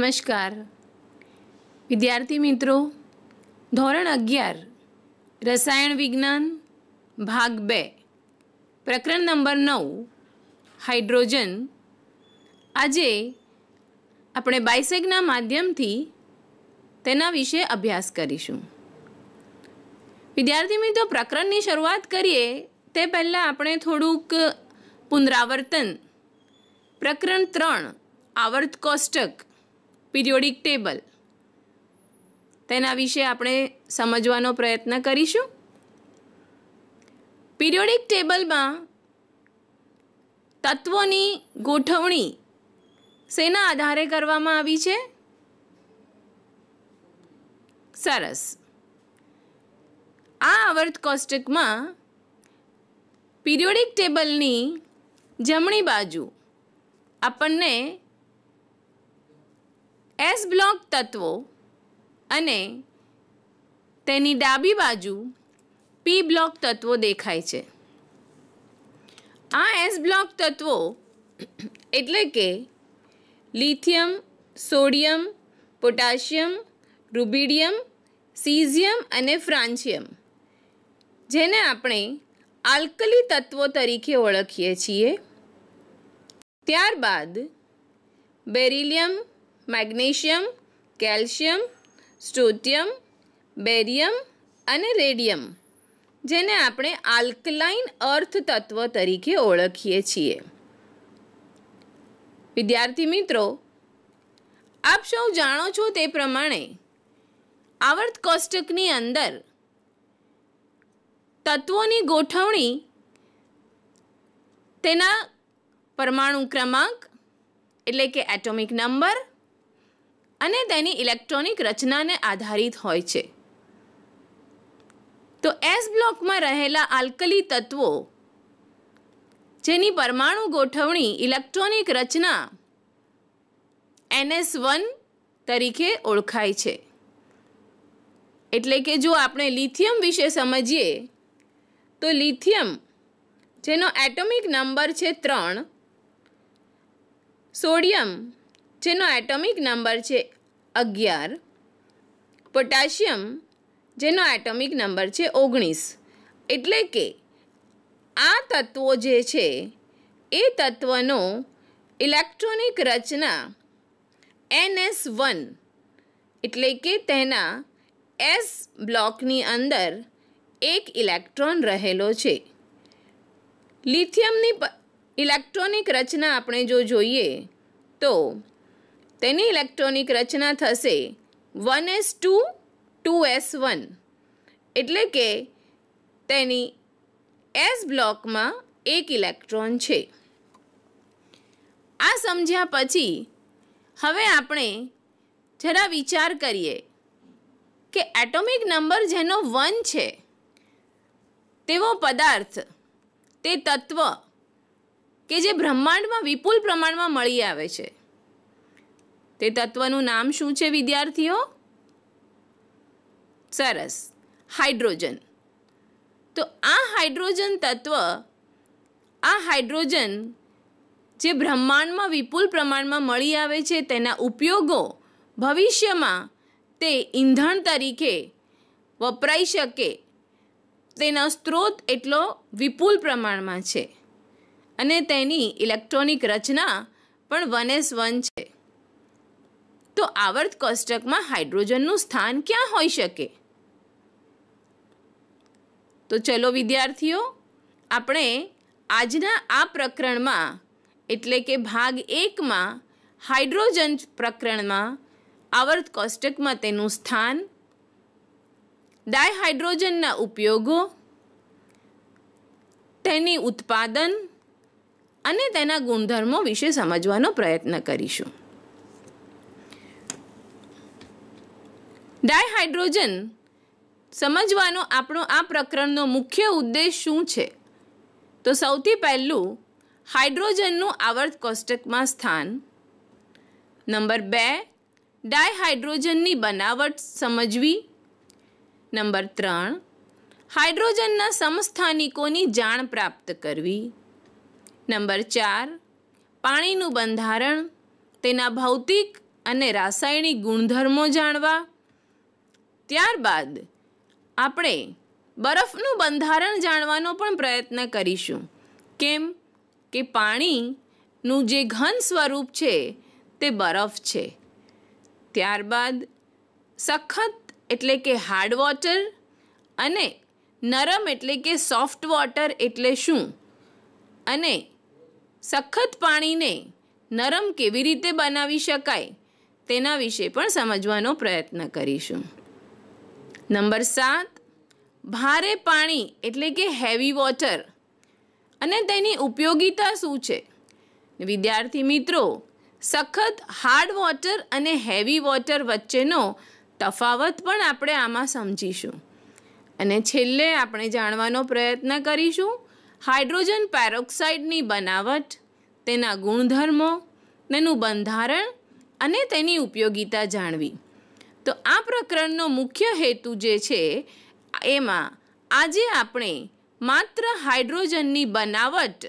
નમસ્કાર વિદ્યાર્થી મિત્રો ધોરણ અગિયાર રસાયણ વિજ્ઞાન ભાગ બે પ્રકરણ નંબર નવ હાઇડ્રોજન આજે આપણે બાયસેગના માધ્યમથી તેના વિશે અભ્યાસ કરીશું વિદ્યાર્થી મિત્રો પ્રકરણની શરૂઆત કરીએ તે પહેલાં આપણે થોડુંક પુનરાવર્તન પ્રકરણ ત્રણ આવર્ત કોષ્ટક પિરિયોડિક ટેબલ તેના વિશે આપણે સમજવાનો પ્રયત્ન કરીશું પીરિયોડિક ટેબલમાં તત્વોની ગોઠવણી શેના આધારે કરવામાં આવી છે સરસ આ આવર્ત કોષ્ટકમાં પીરિયોડિક ટેબલની જમણી બાજુ આપણને એસ બ્લોક તત્વો અને તેની ડાબી બાજુ પી બ્લોક તત્વો દેખાય છે આ એસ બ્લોક તત્વો એટલે કે lithium sodium potassium rubidium caesium અને ફ્રાન્શિયમ જેને આપણે આલ્કલી તત્વો તરીકે ઓળખીએ છીએ ત્યારબાદ beryllium magnesium calcium strontium barium અને રેડિયમ જેને આપણે આલ્કલાઇન અર્થ તત્વ તરીકે ઓળખીએ છીએ વિદ્યાર્થી મિત્રો આપ સૌ જાણો છો તે પ્રમાણે આવર્ત કોષ્ટકની અંદર તત્વોની ગોઠવણી તેના પરમાણુ ક્રમાંક એટલે કે એટોમિક નંબર અને તેની ઇલેક્ટ્રોનિક રચનાને આધારિત હોય છે તો એસ બ્લોકમાં રહેલા આલ્કલી તત્વો જેની પરમાણુ ગોઠવણી ઇલેક્ટ્રોનિક રચના એનએસ વન તરીકે ઓળખાય છે એટલે કે જો આપણે લિથિયમ વિશે સમજીએ તો લિથિયમ જેનો એટોમિક નંબર છે ત્રણ સોડિયમ જેનો એટોમિક નંબર છે અગિયાર પોટાશિયમ જેનો એટોમિક નંબર છે ઓગણીસ એટલે કે આ તત્વો જે છે એ તત્વનો ઇલેક્ટ્રોનિક રચના એન એસ વન એટલે કે તેના એસ બ્લોકની અંદર એક ઇલેક્ટ્રોન રહેલો છે લિથિયમની ઇલેક્ટ્રોનિક રચના આપણે જો જોઈએ તો તેની ઇલેક્ટ્રોનિક રચના થશે one S two two S one એટલે કે તેની એસ બ્લોકમાં એક ઇલેક્ટ્રોન છે આ સમજ્યા પછી હવે આપણે જરા વિચાર કરીએ કે એટોમિક નંબર જેનો વન છે તેવો પદાર્થ તે તત્વ કે જે બ્રહ્માંડમાં વિપુલ પ્રમાણમાં મળી આવે છે તે તત્વનું નામ શું છે વિદ્યાર્થીઓ સરસ હાઇડ્રોજન તો આ હાઇડ્રોજન તત્વ આ હાઇડ્રોજન જે બ્રહ્માંડમાં વિપુલ પ્રમાણમાં મળી આવે છે તેના ઉપયોગો ભવિષ્યમાં તે ઈંધણ તરીકે વપરાઈ શકે તેનો સ્ત્રોત એટલો વિપુલ પ્રમાણમાં છે અને તેની ઇલેક્ટ્રોનિક રચના પણ વન એસ વન છે તો આવર્ત કોષ્ટકમાં હાઇડ્રોજનનું સ્થાન ક્યાં હોઈ શકે તો ચલો વિદ્યાર્થીઓ આપણે આજના આ પ્રકરણમાં એટલે કે ભાગ એકમાં હાઇડ્રોજન પ્રકરણમાં આવર્ત કોષ્ટકમાં તેનું સ્થાન ડાયહાઇડ્રોજનના ઉપયોગો તેની ઉત્પાદન અને તેના ગુણધર્મો વિશે સમજવાનો પ્રયત્ન કરીશું ડાયહાઇડ્રોજન સમજવાનો આપણો આ પ્રકરણનો મુખ્ય ઉદ્દેશ શું છે તો સૌથી પહેલું હાઇડ્રોજનનું આવર્ત કોષ્ટકમાં સ્થાન નંબર બે ડાયહાઇડ્રોજનની બનાવટ સમજવી નંબર ત્રણ હાઇડ્રોજનના સમસ્થાનિકોની જાણ પ્રાપ્ત કરવી નંબર ચાર પાણીનું બંધારણ તેના ભૌતિક અને રાસાયણિક ગુણધર્મો જાણવા ત્યારબાદ આપણે બરફનું બંધારણ જાણવાનો પણ પ્રયત્ન કરીશું કેમ કે પાણીનું જે ઘન સ્વરૂપ છે તે બરફ છે ત્યારબાદ સખત એટલે કે હાર્ડ વોટર અને નરમ એટલે કે સોફ્ટ વોટર એટલે શું અને સખત પાણીને નરમ કેવી રીતે બનાવી શકાય તેના વિશે પણ સમજવાનો પ્રયત્ન કરીશું નંબર સાત ભારે પાણી એટલે કે હેવી વોટર અને તેની ઉપયોગીતા શું છે વિદ્યાર્થી મિત્રો સખત હાર્ડ વોટર અને હેવી વોટર વચ્ચેનો તફાવત પણ આપણે આમાં સમજીશું અને છેલ્લે આપણે જાણવાનો પ્રયત્ન કરીશું હાઇડ્રોજન પેરોક્સાઇડની બનાવટ તેના ગુણધર્મો તેનું બંધારણ અને તેની ઉપયોગીતા જાણવી તો આ પ્રકરણનો મુખ્ય હેતુ જે છે એમાં આજે આપણે માત્ર હાઇડ્રોજનની બનાવટ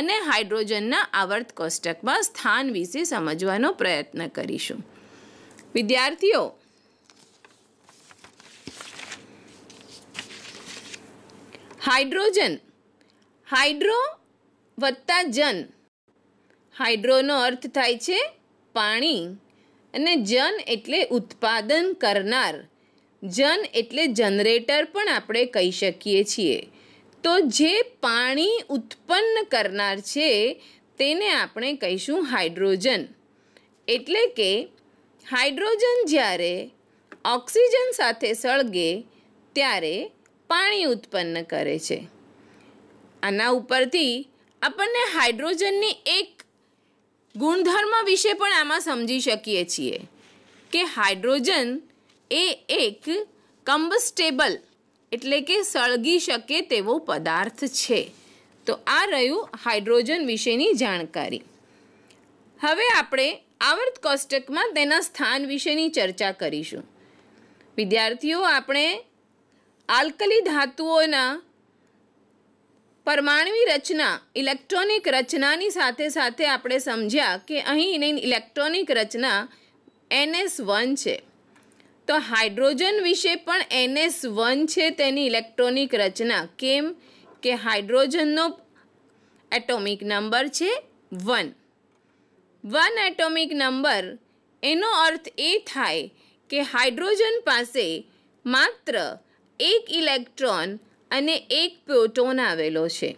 અને હાઇડ્રોજનના આવર્ત કોષ્ટકમાં સ્થાન વિશે સમજવાનો પ્રયત્ન કરીશું વિદ્યાર્થીઓ હાઇડ્રોજન હાઇડ્રો વત્તા જન હાઇડ્રોનો અર્થ થાય છે પાણી અને જન એટલે ઉત્પાદન કરનાર જન એટલે જનરેટર પણ આપણે કહી શકીએ છીએ તો જે પાણી ઉત્પન્ન કરનાર છે તેને આપણે કહીશું હાઇડ્રોજન એટલે કે હાઇડ્રોજન જ્યારે ઓક્સિજન સાથે સળગે ત્યારે પાણી ઉત્પન્ન કરે છે આના ઉપરથી આપણને હાઇડ્રોજનની એક ગુણધર્મ વિશે પણ આમાં સમજી શકીએ છીએ કે હાઇડ્રોજન એ એક કમ્બસ્ટેબલ એટલે કે સળગી શકે તેવો પદાર્થ છે તો આ રહ્યું હાઇડ્રોજન વિશેની જાણકારી હવે આપણે આવર્ત કોષ્ટકમાં તેના સ્થાન વિશેની ચર્ચા કરીશું વિદ્યાર્થીઓ આપણે આલ્કલી ધાતુઓના પરમાણવી રચના ઇલેક્ટ્રોનિક રચનાની સાથે સાથે આપણે સમજ્યા કે અહીં એની ઇલેક્ટ્રોનિક રચના એનએસ વન છે તો હાઇડ્રોજન વિશે પણ એનએસ વન છે તેની ઇલેક્ટ્રોનિક રચના કેમ કે હાઇડ્રોજનનો એટોમિક નંબર છે વન વન એટોમિક નંબર એનો અર્થ એ થાય કે હાઇડ્રોજન પાસે માત્ર એક ઇલેક્ટ્રોન અને એક પ્રોટોન આવેલો છે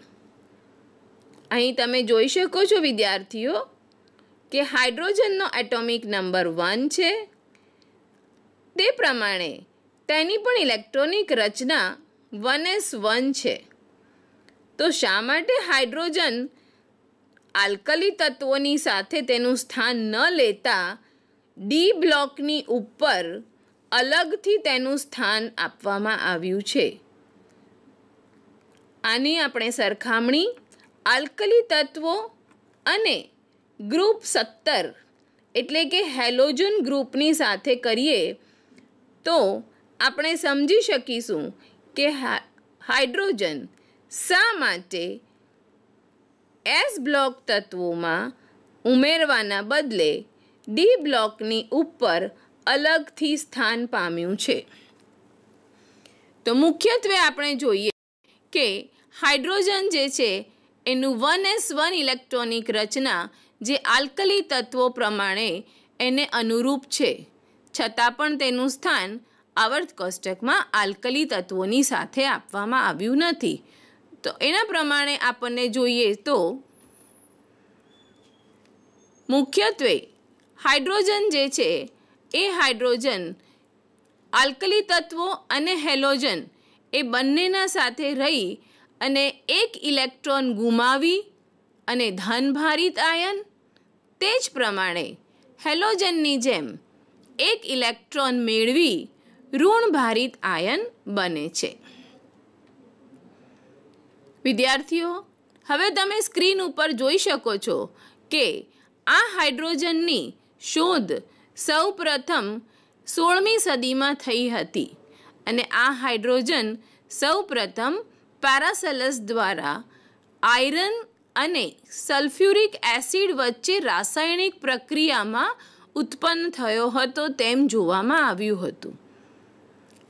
અહીં તમે જોઈ શકો છો વિદ્યાર્થીઓ કે હાઇડ્રોજનનો એટોમિક નંબર વન છે તે પ્રમાણે તેની પણ ઇલેક્ટ્રોનિક રચના વન એસ વન છે તો શા માટે હાઇડ્રોજન આલ્કલી તત્વોની સાથે તેનું સ્થાન ન લેતા ડી બ્લોકની ઉપર અલગથી તેનું સ્થાન આપવામાં આવ્યું છે આની આપણે સરખામણી આલ્કલી તત્વો અને ગ્રુપ સત્તર એટલે કે હેલોજન ગ્રુપની સાથે કરીએ તો આપણે સમજી શકીશું કે હાઇડ્રોજન શા માટે એસ બ્લોક તત્વોમાં ઉમેરવાના બદલે ડી બ્લોકની ઉપર અલગથી સ્થાન પામ્યું છે તો મુખ્યત્વે આપણે જોઈએ કે હાઇડ્રોજન જે છે એનું વન એસ વન ઇલેક્ટ્રોનિક રચના જે આલ્કલી તત્વો પ્રમાણે એને અનુરૂપ છે છતાં પણ તેનું સ્થાન આવર્ત કોષ્ટકમાં આલ્કલી તત્વોની સાથે આપવામાં આવ્યું નથી તો એના પ્રમાણે આપણને જોઈએ તો મુખ્યત્વે હાઇડ્રોજન જે છે એ હાઇડ્રોજન આલ્કલી તત્વો અને હેલોજન એ બંનેના સાથે રહી અને એક ઇલેક્ટ્રોન ગુમાવી અને ધનભારિત આયન તે જ પ્રમાણે હેલોજનની જેમ એક ઇલેક્ટ્રોન મેળવી ઋણભારિત આયન બને છે વિદ્યાર્થીઓ હવે તમે સ્ક્રીન ઉપર જોઈ શકો છો કે આ હાઇડ્રોજનની શોધ સૌ પ્રથમ સોળમી સદીમાં થઈ હતી અને આ હાઇડ્રોજન સૌ પ્રથમ પેરાસેલસ દ્વારા આયરન અને સલ્ફ્યુરિક એસિડ વચ્ચે રાસાયણિક પ્રક્રિયામાં ઉત્પન્ન થયો હતો તેમ જોવામાં આવ્યું હતું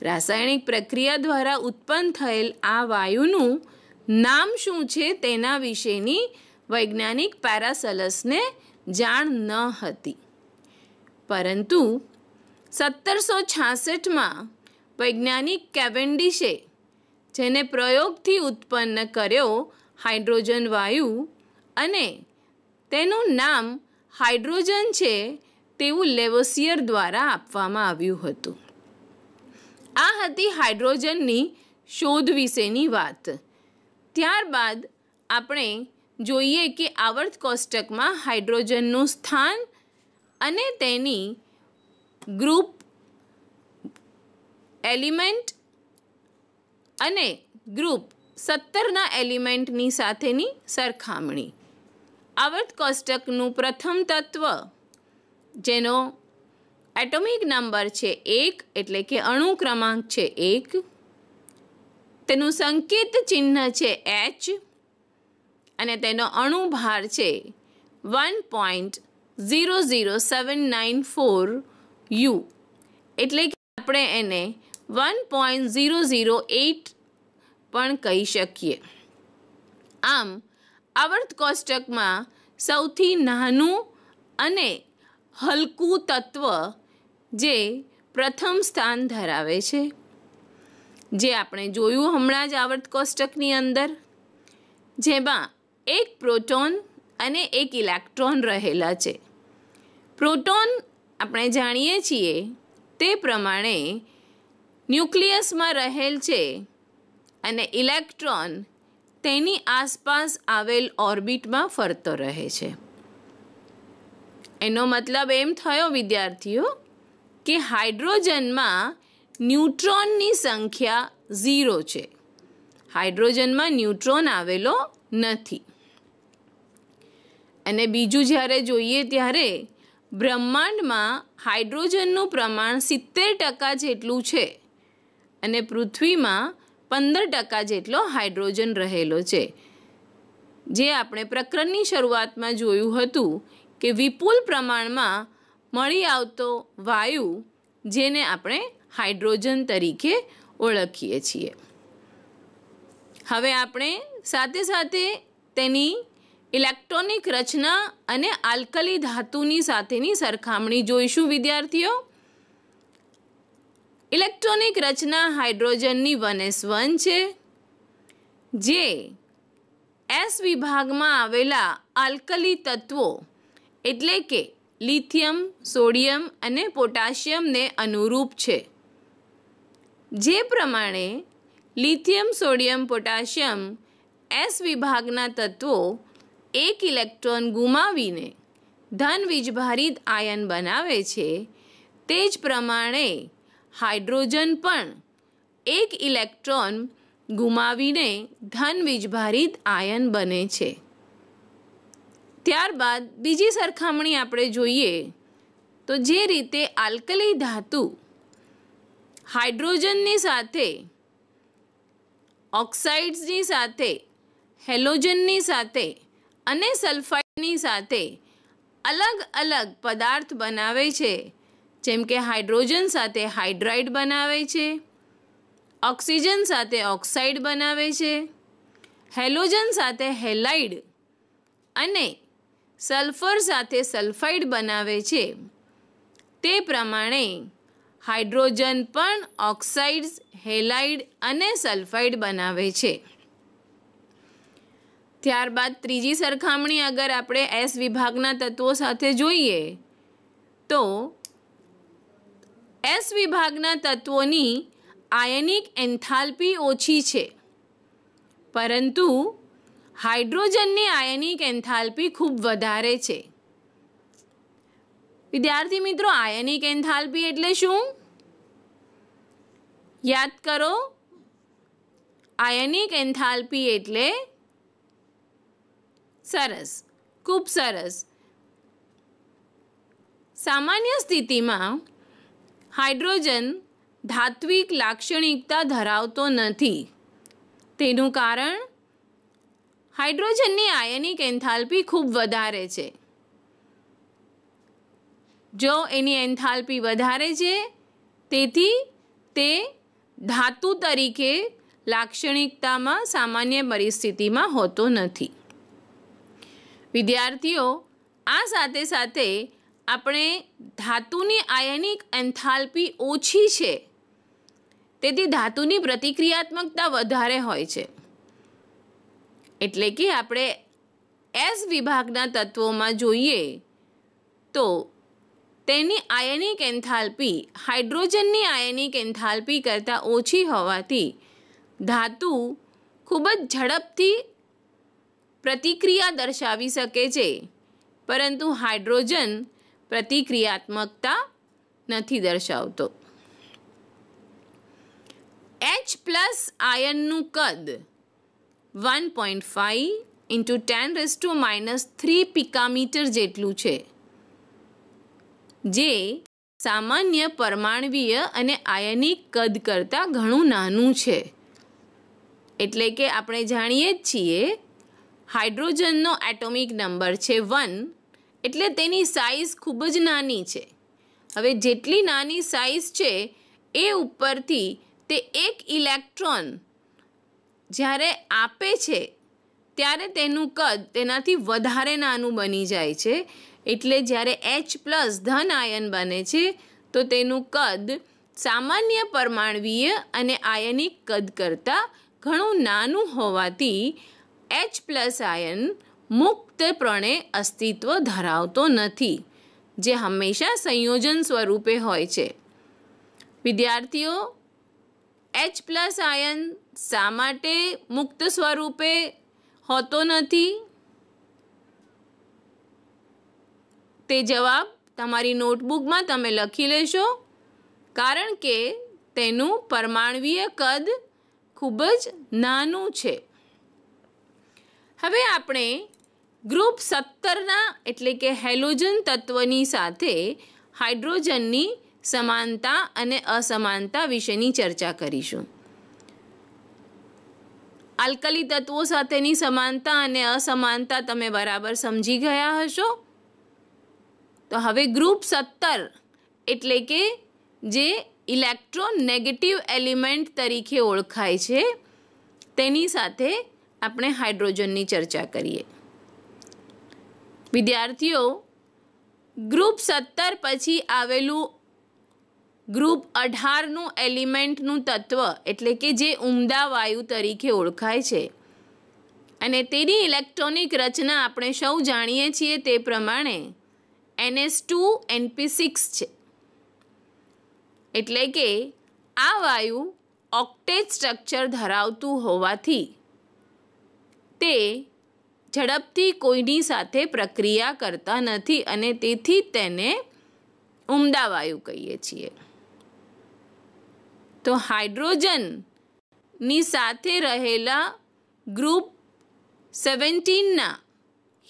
રાસાયણિક પ્રક્રિયા દ્વારા ઉત્પન્ન થયેલ આ વાયુનું નામ શું છે તેના વિશેની વૈજ્ઞાનિક પેરાસલસને જાણ ન હતી પરંતુ સત્તરસો છાસઠમાં વૈજ્ઞાનિક કેવેન્ડિશે જેને પ્રયોગથી ઉત્પન્ન કર્યો હાઇડ્રોજન વાયુ અને તેનું નામ હાઇડ્રોજન છે તેવું લેવોસિયર દ્વારા આપવામાં આવ્યું હતું આ હતી હાઇડ્રોજનની શોધ વિશેની વાત ત્યારબાદ આપણે જોઈએ કે આવર્ત કોષ્ટકમાં હાઇડ્રોજનનું સ્થાન અને તેની ગ્રુપ એલિમેન્ટ અને ગ્રુપ સત્તરના એલિમેન્ટની સાથેની સરખામણી આવર્ત કોષ્ટકનું પ્રથમ તત્વ જેનો એટોમિક નંબર છે એક એટલે કે અણુ ક્રમાંક છે એક તેનું સંકેત ચિહ્ન છે એચ અને તેનો અણુ ભાર છે one point zero zero seven nine four U એટલે કે આપણે એને one point zero zero eight પણ કહી શકીએ આમ આવર્ત કોષ્ટકમાં સૌથી નાનું અને હલકું તત્વ જે પ્રથમ સ્થાન ધરાવે છે જે આપણે જોયું હમણાં જ આવર્ત કોષ્ટકની અંદર જેમાં એક પ્રોટોન અને એક ઇલેક્ટ્રોન રહેલા છે પ્રોટોન આપણે જાણીએ છીએ તે પ્રમાણે ન્યુક્લિયસમાં રહેલ છે અને ઇલેક્ટ્રોન તેની આસપાસ આવેલ ઓર્બિટમાં ફરતો રહે છે એનો મતલબ એમ થયો વિદ્યાર્થીઓ કે હાઇડ્રોજનમાં ન્યુટ્રોનની સંખ્યા ઝીરો છે હાઇડ્રોજનમાં ન્યુટ્રોન આવેલો નથી અને બીજું જ્યારે જોઈએ ત્યારે બ્રહ્માંડમાં હાઇડ્રોજનનું પ્રમાણ સિત્તેર ટકા જેટલું છે અને પૃથ્વીમાં પંદર ટકા જેટલો હાઇડ્રોજન રહેલો છે જે આપણે પ્રકરણની શરૂઆતમાં જોયું હતું કે વિપુલ પ્રમાણમાં મળી આવતો વાયુ જેને આપણે હાઇડ્રોજન તરીકે ઓળખીએ છીએ હવે આપણે સાથે સાથે તેની ઇલેક્ટ્રોનિક રચના અને આલ્કલી ધાતુની સાથેની સરખામણી જોઈશું વિદ્યાર્થીઓ ઇલેક્ટ્રોનિક રચના હાઇડ્રોજનની વન એસ વન છે જે એસ વિભાગમાં આવેલા આલ્કલી તત્વો એટલે કે લિથિયમ સોડિયમ અને પોટાશિયમને અનુરૂપ છે જે પ્રમાણે લિથિયમ સોડિયમ પોટાશિયમ એસ વિભાગના તત્વો એક ઇલેક્ટ્રોન ગુમાવીને ધન વીજભારિત આયન બનાવે છે તે જ પ્રમાણે હાઇડ્રોજન પણ એક ઇલેક્ટ્રોન ગુમાવીને ધન વીજભારિત આયન બને છે ત્યારબાદ બીજી સરખામણી આપણે જોઈએ તો જે રીતે આલ્કલી ધાતુ હાઇડ્રોજનની સાથે ઓક્સાઇડ્સની સાથે હેલોજનની સાથે અને સલ્ફાઇડની સાથે અલગ અલગ પદાર્થ બનાવે છે જેમ કે હાઇડ્રોજન સાથે હાઇડ્રાઇડ બનાવે છે ઓક્સિજન સાથે ઓક્સાઇડ બનાવે છે હેલોજન સાથે હેલાઇડ અને સલ્ફર સાથે સલ્ફાઇડ બનાવે છે તે પ્રમાણે હાઇડ્રોજન પણ ઓક્સાઇડ્સ હેલાઇડ અને સલ્ફાઇડ બનાવે છે ત્યારબાદ ત્રીજી સરખામણી અગર આપણે એસ વિભાગના તત્વો સાથે જોઈએ તો એસ વિભાગના તત્વોની આયનિક એન્થાલ્પી ઓછી છે પરંતુ હાઇડ્રોજનની આયનિક એન્થાલ્પી ખૂબ વધારે છે વિદ્યાર્થી મિત્રો આયનિક એન્થાલ્પી એટલે શું યાદ કરો આયનિક એન્થાલ્પી એટલે સરસ ખૂબ સરસ સામાન્ય સ્થિતિમાં હાઇડ્રોજન ધાત્વિક લાક્ષણિકતા ધરાવતો નથી તેનું કારણ હાઇડ્રોજનની આયનિક એન્થાલ્પી ખૂબ વધારે છે જો એની એન્થાલ્પી વધારે છે તેથી તે ધાતુ તરીકે લાક્ષણિકતામાં સામાન્ય પરિસ્થિતિમાં હોતો નથી વિદ્યાર્થીઓ આ સાથે સાથે આપણે ધાતુની આયનિક એન્થાલ્પી ઓછી છે તેથી ધાતુની પ્રતિક્રિયાત્મકતા વધારે હોય છે એટલે કે આપણે એસ વિભાગના તત્વોમાં જોઈએ તો તેની આયનિક એન્થાલ્પી હાઇડ્રોજનની આયનિક એન્થાલ્પી કરતાં ઓછી હોવાથી ધાતુ ખૂબ જ ઝડપથી પ્રતિક્રિયા દર્શાવી શકે છે પરંતુ હાઇડ્રોજન પ્રતિક્રિયાત્મકતા નથી દર્શાવતો એચ પ્લસ આયનનું કદ one point five into ten raise to minus three picometre જેટલું છે જે સામાન્ય પરમાણવીય અને આયનિક કદ કરતાં ઘણું નાનું છે એટલે કે આપણે જાણીએ જ છીએ હાઇડ્રોજનનો એટોમિક નંબર છે વન એટલે તેની સાઇઝ ખૂબ જ નાની છે હવે જેટલી નાની સાઇઝ છે એ ઉપરથી તે એક ઇલેક્ટ્રોન જ્યારે આપે છે ત્યારે તેનું કદ તેનાથી વધારે નાનું બની જાય છે એટલે જ્યારે એચ પ્લસ ધન આયન બને છે તો તેનું કદ સામાન્ય પરમાણવીય અને આયનિક કદ કરતાં ઘણું નાનું હોવાથી એચ પ્લસ આયન મુક્ત મુક્તપણે અસ્તિત્વ ધરાવતો નથી જે હંમેશા સંયોજન સ્વરૂપે હોય છે વિદ્યાર્થીઓ એચ પ્લસ આયન શા માટે મુક્ત સ્વરૂપે હોતો નથી તે જવાબ તમારી નોટબુકમાં તમે લખી લેશો કારણ કે તેનું પરમાણવીય કદ ખૂબ જ નાનું છે હવે આપણે ગ્રુપ સત્તરના એટલે કે હેલોજન તત્વની સાથે હાઇડ્રોજનની સમાનતા અને અસમાનતા વિશેની ચર્ચા કરીશું આલ્કલી તત્વો સાથેની સમાનતા અને અસમાનતા તમે બરાબર સમજી ગયા હશો તો હવે ગ્રુપ સત્તર એટલે કે જે ઇલેક્ટ્રોનેગેટિવ એલિમેન્ટ તરીકે ઓળખાય છે તેની સાથે આપણે હાઇડ્રોજનની ચર્ચા કરીએ વિદ્યાર્થીઓ ગ્રુપ સત્તર પછી આવેલું ગ્રુપ અઢારનું એલિમેન્ટનું તત્વ એટલે કે જે ઉમદા વાયુ તરીકે ઓળખાય છે અને તેની ઇલેક્ટ્રોનિક રચના આપણે સૌ જાણીએ છીએ તે પ્રમાણે એનએસ ટુ એનપી સિક્સ છે એટલે કે આ વાયુ ઓક્ટેજ સ્ટ્રક્ચર ધરાવતું હોવાથી તે ઝડપથી કોઈની સાથે પ્રક્રિયા કરતા નથી અને તેથી તેને ઉમદા વાયુ કહીએ છીએ તો હાઇડ્રોજનની સાથે રહેલા ગ્રુપ સેવન્ટીનના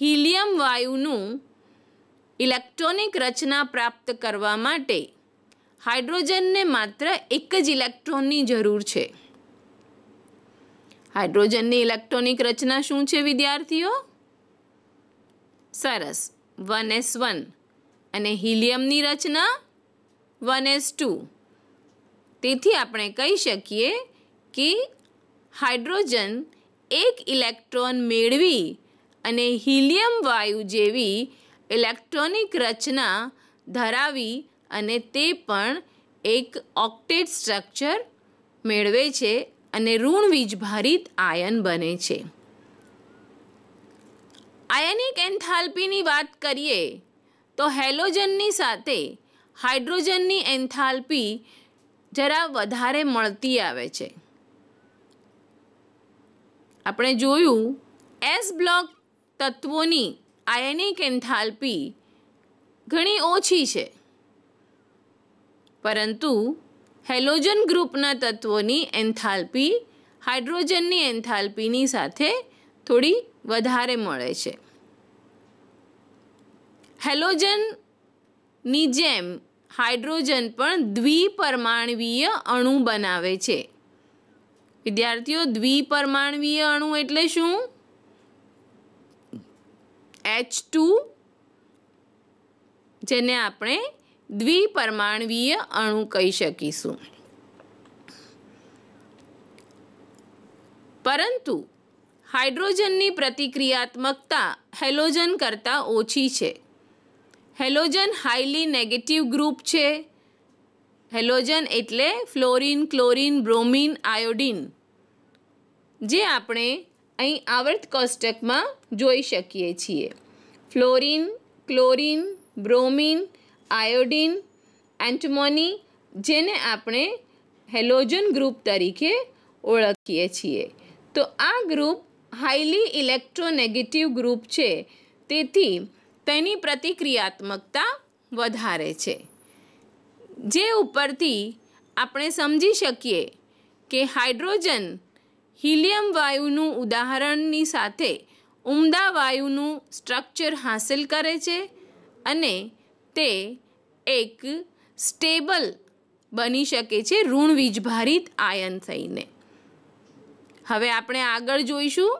હિલિયમ વાયુનું ઇલેક્ટ્રોનિક રચના પ્રાપ્ત કરવા માટે હાઇડ્રોજનને માત્ર એક જ ઇલેક્ટ્રોનની જરૂર છે હાઇડ્રોજનની ઇલેક્ટ્રોનિક રચના શું છે વિદ્યાર્થીઓ સરસ વન એસ વન અને હિલિયમની રચના વન એસ ટુ તેથી આપણે કહી શકીએ કે હાઇડ્રોજન એક ઇલેક્ટ્રોન મેળવી અને હિલિયમ વાયુ જેવી ઇલેક્ટ્રોનિક રચના ધરાવી અને તે પણ એક ઓક્ટેટ સ્ટ્રક્ચર મેળવે છે અને ઋણ ઋણવીજભારિત આયન બને છે આયનિક એન્થાલ્પીની વાત કરીએ તો હેલોજનની સાથે હાઇડ્રોજનની એન્થાલ્પી જરા વધારે મળતી આવે છે આપણે જોયું એસ બ્લોક તત્વોની આયનિક એન્થાલ્પી ઘણી ઓછી છે પરંતુ હેલોજન ગ્રુપના તત્વોની એન્થાલ્પી હાઇડ્રોજનની એન્થાલ્પીની સાથે થોડી વધારે મળે છે હેલોજનની જેમ હાઇડ્રોજન પણ દ્વિપરમાણવીય અણુ બનાવે છે વિદ્યાર્થીઓ દ્વિપરમાણવીય અણુ એટલે શું એચ ટુ જેને આપણે દ્વિપરમાણવીય અણુ કહી શકીશું પરંતુ હાઇડ્રોજનની પ્રતિક્રિયાત્મકતા હેલોજન કરતાં ઓછી છે હેલોજન હાઈલી નેગેટિવ ગ્રુપ છે હેલોજન એટલે ફ્લોરિન ક્લોરિન બ્રોમિન આયોડિન જે આપણે અહીં આવર્ત કોષ્ટકમાં જોઈ શકીએ છીએ fluorine chlorine bromine iodine antimony જેને આપણે હેલોજન ગ્રુપ તરીકે ઓળખીએ છીએ તો આ ગ્રુપ હાઈલી ઇલેક્ટ્રોનેગેટિવ ગ્રુપ છે તેથી તેની પ્રતિક્રિયાત્મકતા વધારે છે જે ઉપરથી આપણે સમજી શકીએ કે હાઇડ્રોજન હિલિયમ વાયુનું ઉદાહરણની સાથે ઉમદા વાયુનું સ્ટ્રક્ચર હાંસલ કરે છે અને તે એક સ્ટેબલ બની શકે છે ઋણ વીજભારિત આયન થઈને હવે આપણે આગળ જોઈશું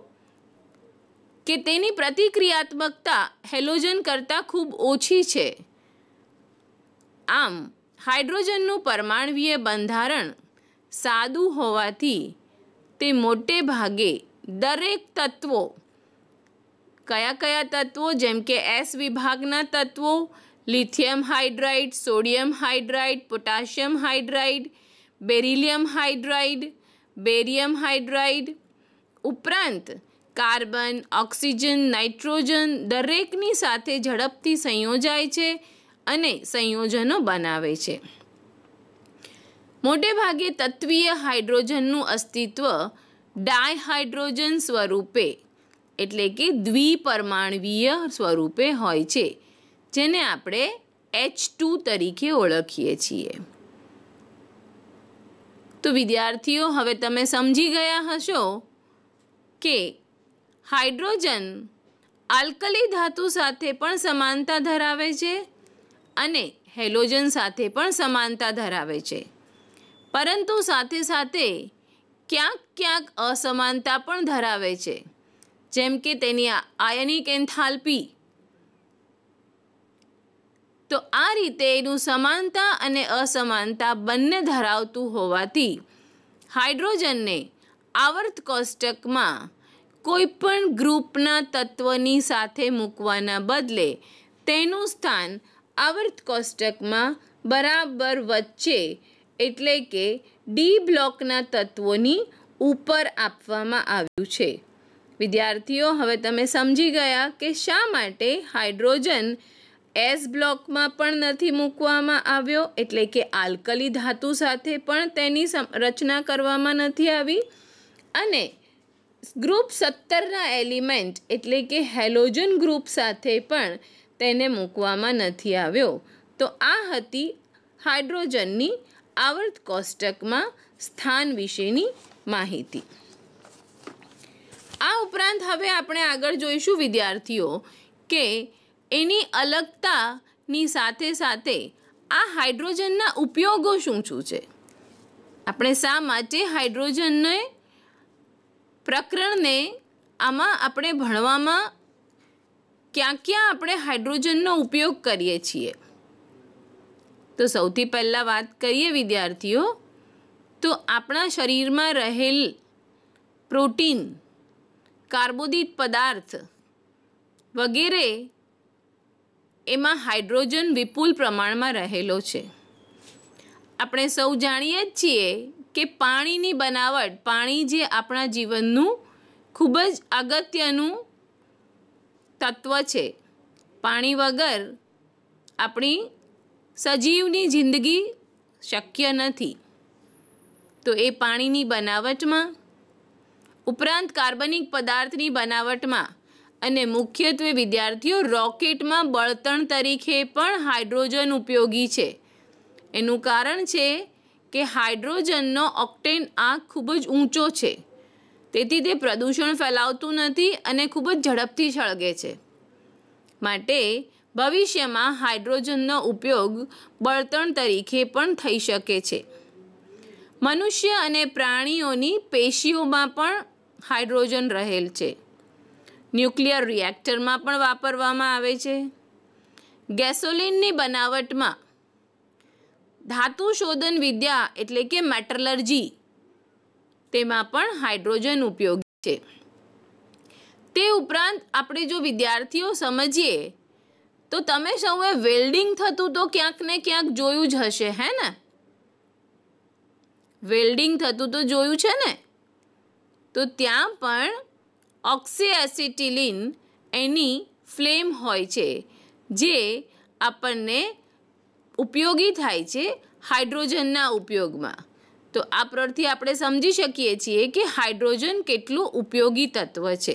કે તેની પ્રતિક્રિયાત્મકતા હેલોજન કરતાં ખૂબ ઓછી છે આમ હાઇડ્રોજનનું પરમાણવીય બંધારણ સાદું હોવાથી તે મોટે ભાગે દરેક તત્વો કયા કયા તત્વો જેમ કે એસ વિભાગના તત્વો lithium hydride sodium hydride potassium hydride beryllium hydride barium hydride ઉપરાંત કાર્બન ઓક્સિજન નાઇટ્રોજન દરેકની સાથે ઝડપથી સંયોજાય છે અને સંયોજનો બનાવે છે મોટે ભાગે તત્વીય હાઇડ્રોજનનું અસ્તિત્વ ડાયહાઇડ્રોજન સ્વરૂપે એટલે કે દ્વિપરમાણવીય સ્વરૂપે હોય છે જેને આપણે એચ ટુ તરીકે ઓળખીએ છીએ તો વિદ્યાર્થીઓ હવે તમે સમજી ગયા હશો કે હાઇડ્રોજન આલ્કલી ધાતુ સાથે પણ સમાનતા ધરાવે છે અને હેલોજન સાથે પણ સમાનતા ધરાવે છે પરંતુ સાથે સાથે ક્યાંક ક્યાંક અસમાનતા પણ ધરાવે છે જેમ કે તેની આયનિક એન્થાલ્પી તો આ રીતે એનું સમાનતા અને અસમાનતા બંને ધરાવતું હોવાથી હાઇડ્રોજનને આવર્ત કોષ્ટકમાં કોઈપણ ગ્રુપના તત્વની સાથે મૂકવાના બદલે તેનું સ્થાન આવર્ત કોષ્ટકમાં બરાબર વચ્ચે એટલે કે ડી બ્લોકના તત્વોની ઉપર આપવામાં આવ્યું છે વિદ્યાર્થીઓ હવે તમે સમજી ગયા કે શા માટે હાઇડ્રોજન એસ બ્લોકમાં પણ નથી મૂકવામાં આવ્યો એટલે કે આલ્કલી ધાતુ સાથે પણ તેની રચના કરવામાં નથી આવી અને ગ્રુપ સત્તરના એલિમેન્ટ એટલે કે હેલોજન ગ્રુપ સાથે પણ તેને મૂકવામાં નથી આવ્યો તો આ હતી હાઇડ્રોજનની આવર્ત કોષ્ટકમાં સ્થાન વિશેની માહિતી આ ઉપરાંત હવે આપણે આગળ જોઈશું વિદ્યાર્થીઓ કે એની અલગતાની સાથે સાથે આ હાઇડ્રોજનના ઉપયોગો શું શું છે આપણે શા માટે હાઇડ્રોજનને પ્રકરણને આમાં આપણે ભણવામાં ક્યાં ક્યાં આપણે હાઇડ્રોજનનો ઉપયોગ કરીએ છીએ તો સૌથી પહેલાં વાત કરીએ વિદ્યાર્થીઓ તો આપણા શરીરમાં રહેલ પ્રોટીન કાર્બોદિત પદાર્થ વગેરે એમાં હાઇડ્રોજન વિપુલ પ્રમાણમાં રહેલો છે આપણે સૌ જાણીએ જ છીએ કે પાણીની બનાવટ પાણી જે આપણા જીવનનું ખૂબ જ અગત્યનું તત્વ છે પાણી વગર આપણી સજીવની જિંદગી શક્ય નથી તો એ પાણીની બનાવટમાં ઉપરાંત કાર્બનિક પદાર્થની બનાવટમાં અને મુખ્યત્વે વિદ્યાર્થીઓ રોકેટમાં બળતણ તરીકે પણ હાઇડ્રોજન ઉપયોગી છે એનું કારણ છે કે હાઇડ્રોજનનો ઓક્ટેન આંક ખૂબ જ ઊંચો છે તેથી તે પ્રદૂષણ ફેલાવતું નથી અને ખૂબ જ ઝડપથી સળગે છે માટે ભવિષ્યમાં હાઇડ્રોજનનો ઉપયોગ બળતણ તરીકે પણ થઈ શકે છે મનુષ્ય અને પ્રાણીઓની પેશીઓમાં પણ હાઇડ્રોજન રહેલ છે ન્યુક્લિયર રિએક્ટરમાં પણ વાપરવામાં આવે છે ગેસોલિનની બનાવટમાં ધાતુ શોધન વિદ્યા એટલે કે મેટલર્જી તેમાં પણ હાઇડ્રોજન ઉપયોગી છે તે ઉપરાંત આપણે જો વિદ્યાર્થીઓ સમજીએ તો તમે સૌએ વેલ્ડિંગ થતું તો ક્યાંક ને ક્યાંક જોયું જ હશે હે ને વેલ્ડિંગ થતું તો જોયું છે ને તો ત્યાં પણ ઓક્સિએસિટિલિન એની ફ્લેમ હોય છે જે આપણને ઉપયોગી થાય છે હાઇડ્રોજનના ઉપયોગમાં તો આ પરથી આપણે સમજી શકીએ છીએ કે હાઇડ્રોજન કેટલું ઉપયોગી તત્વ છે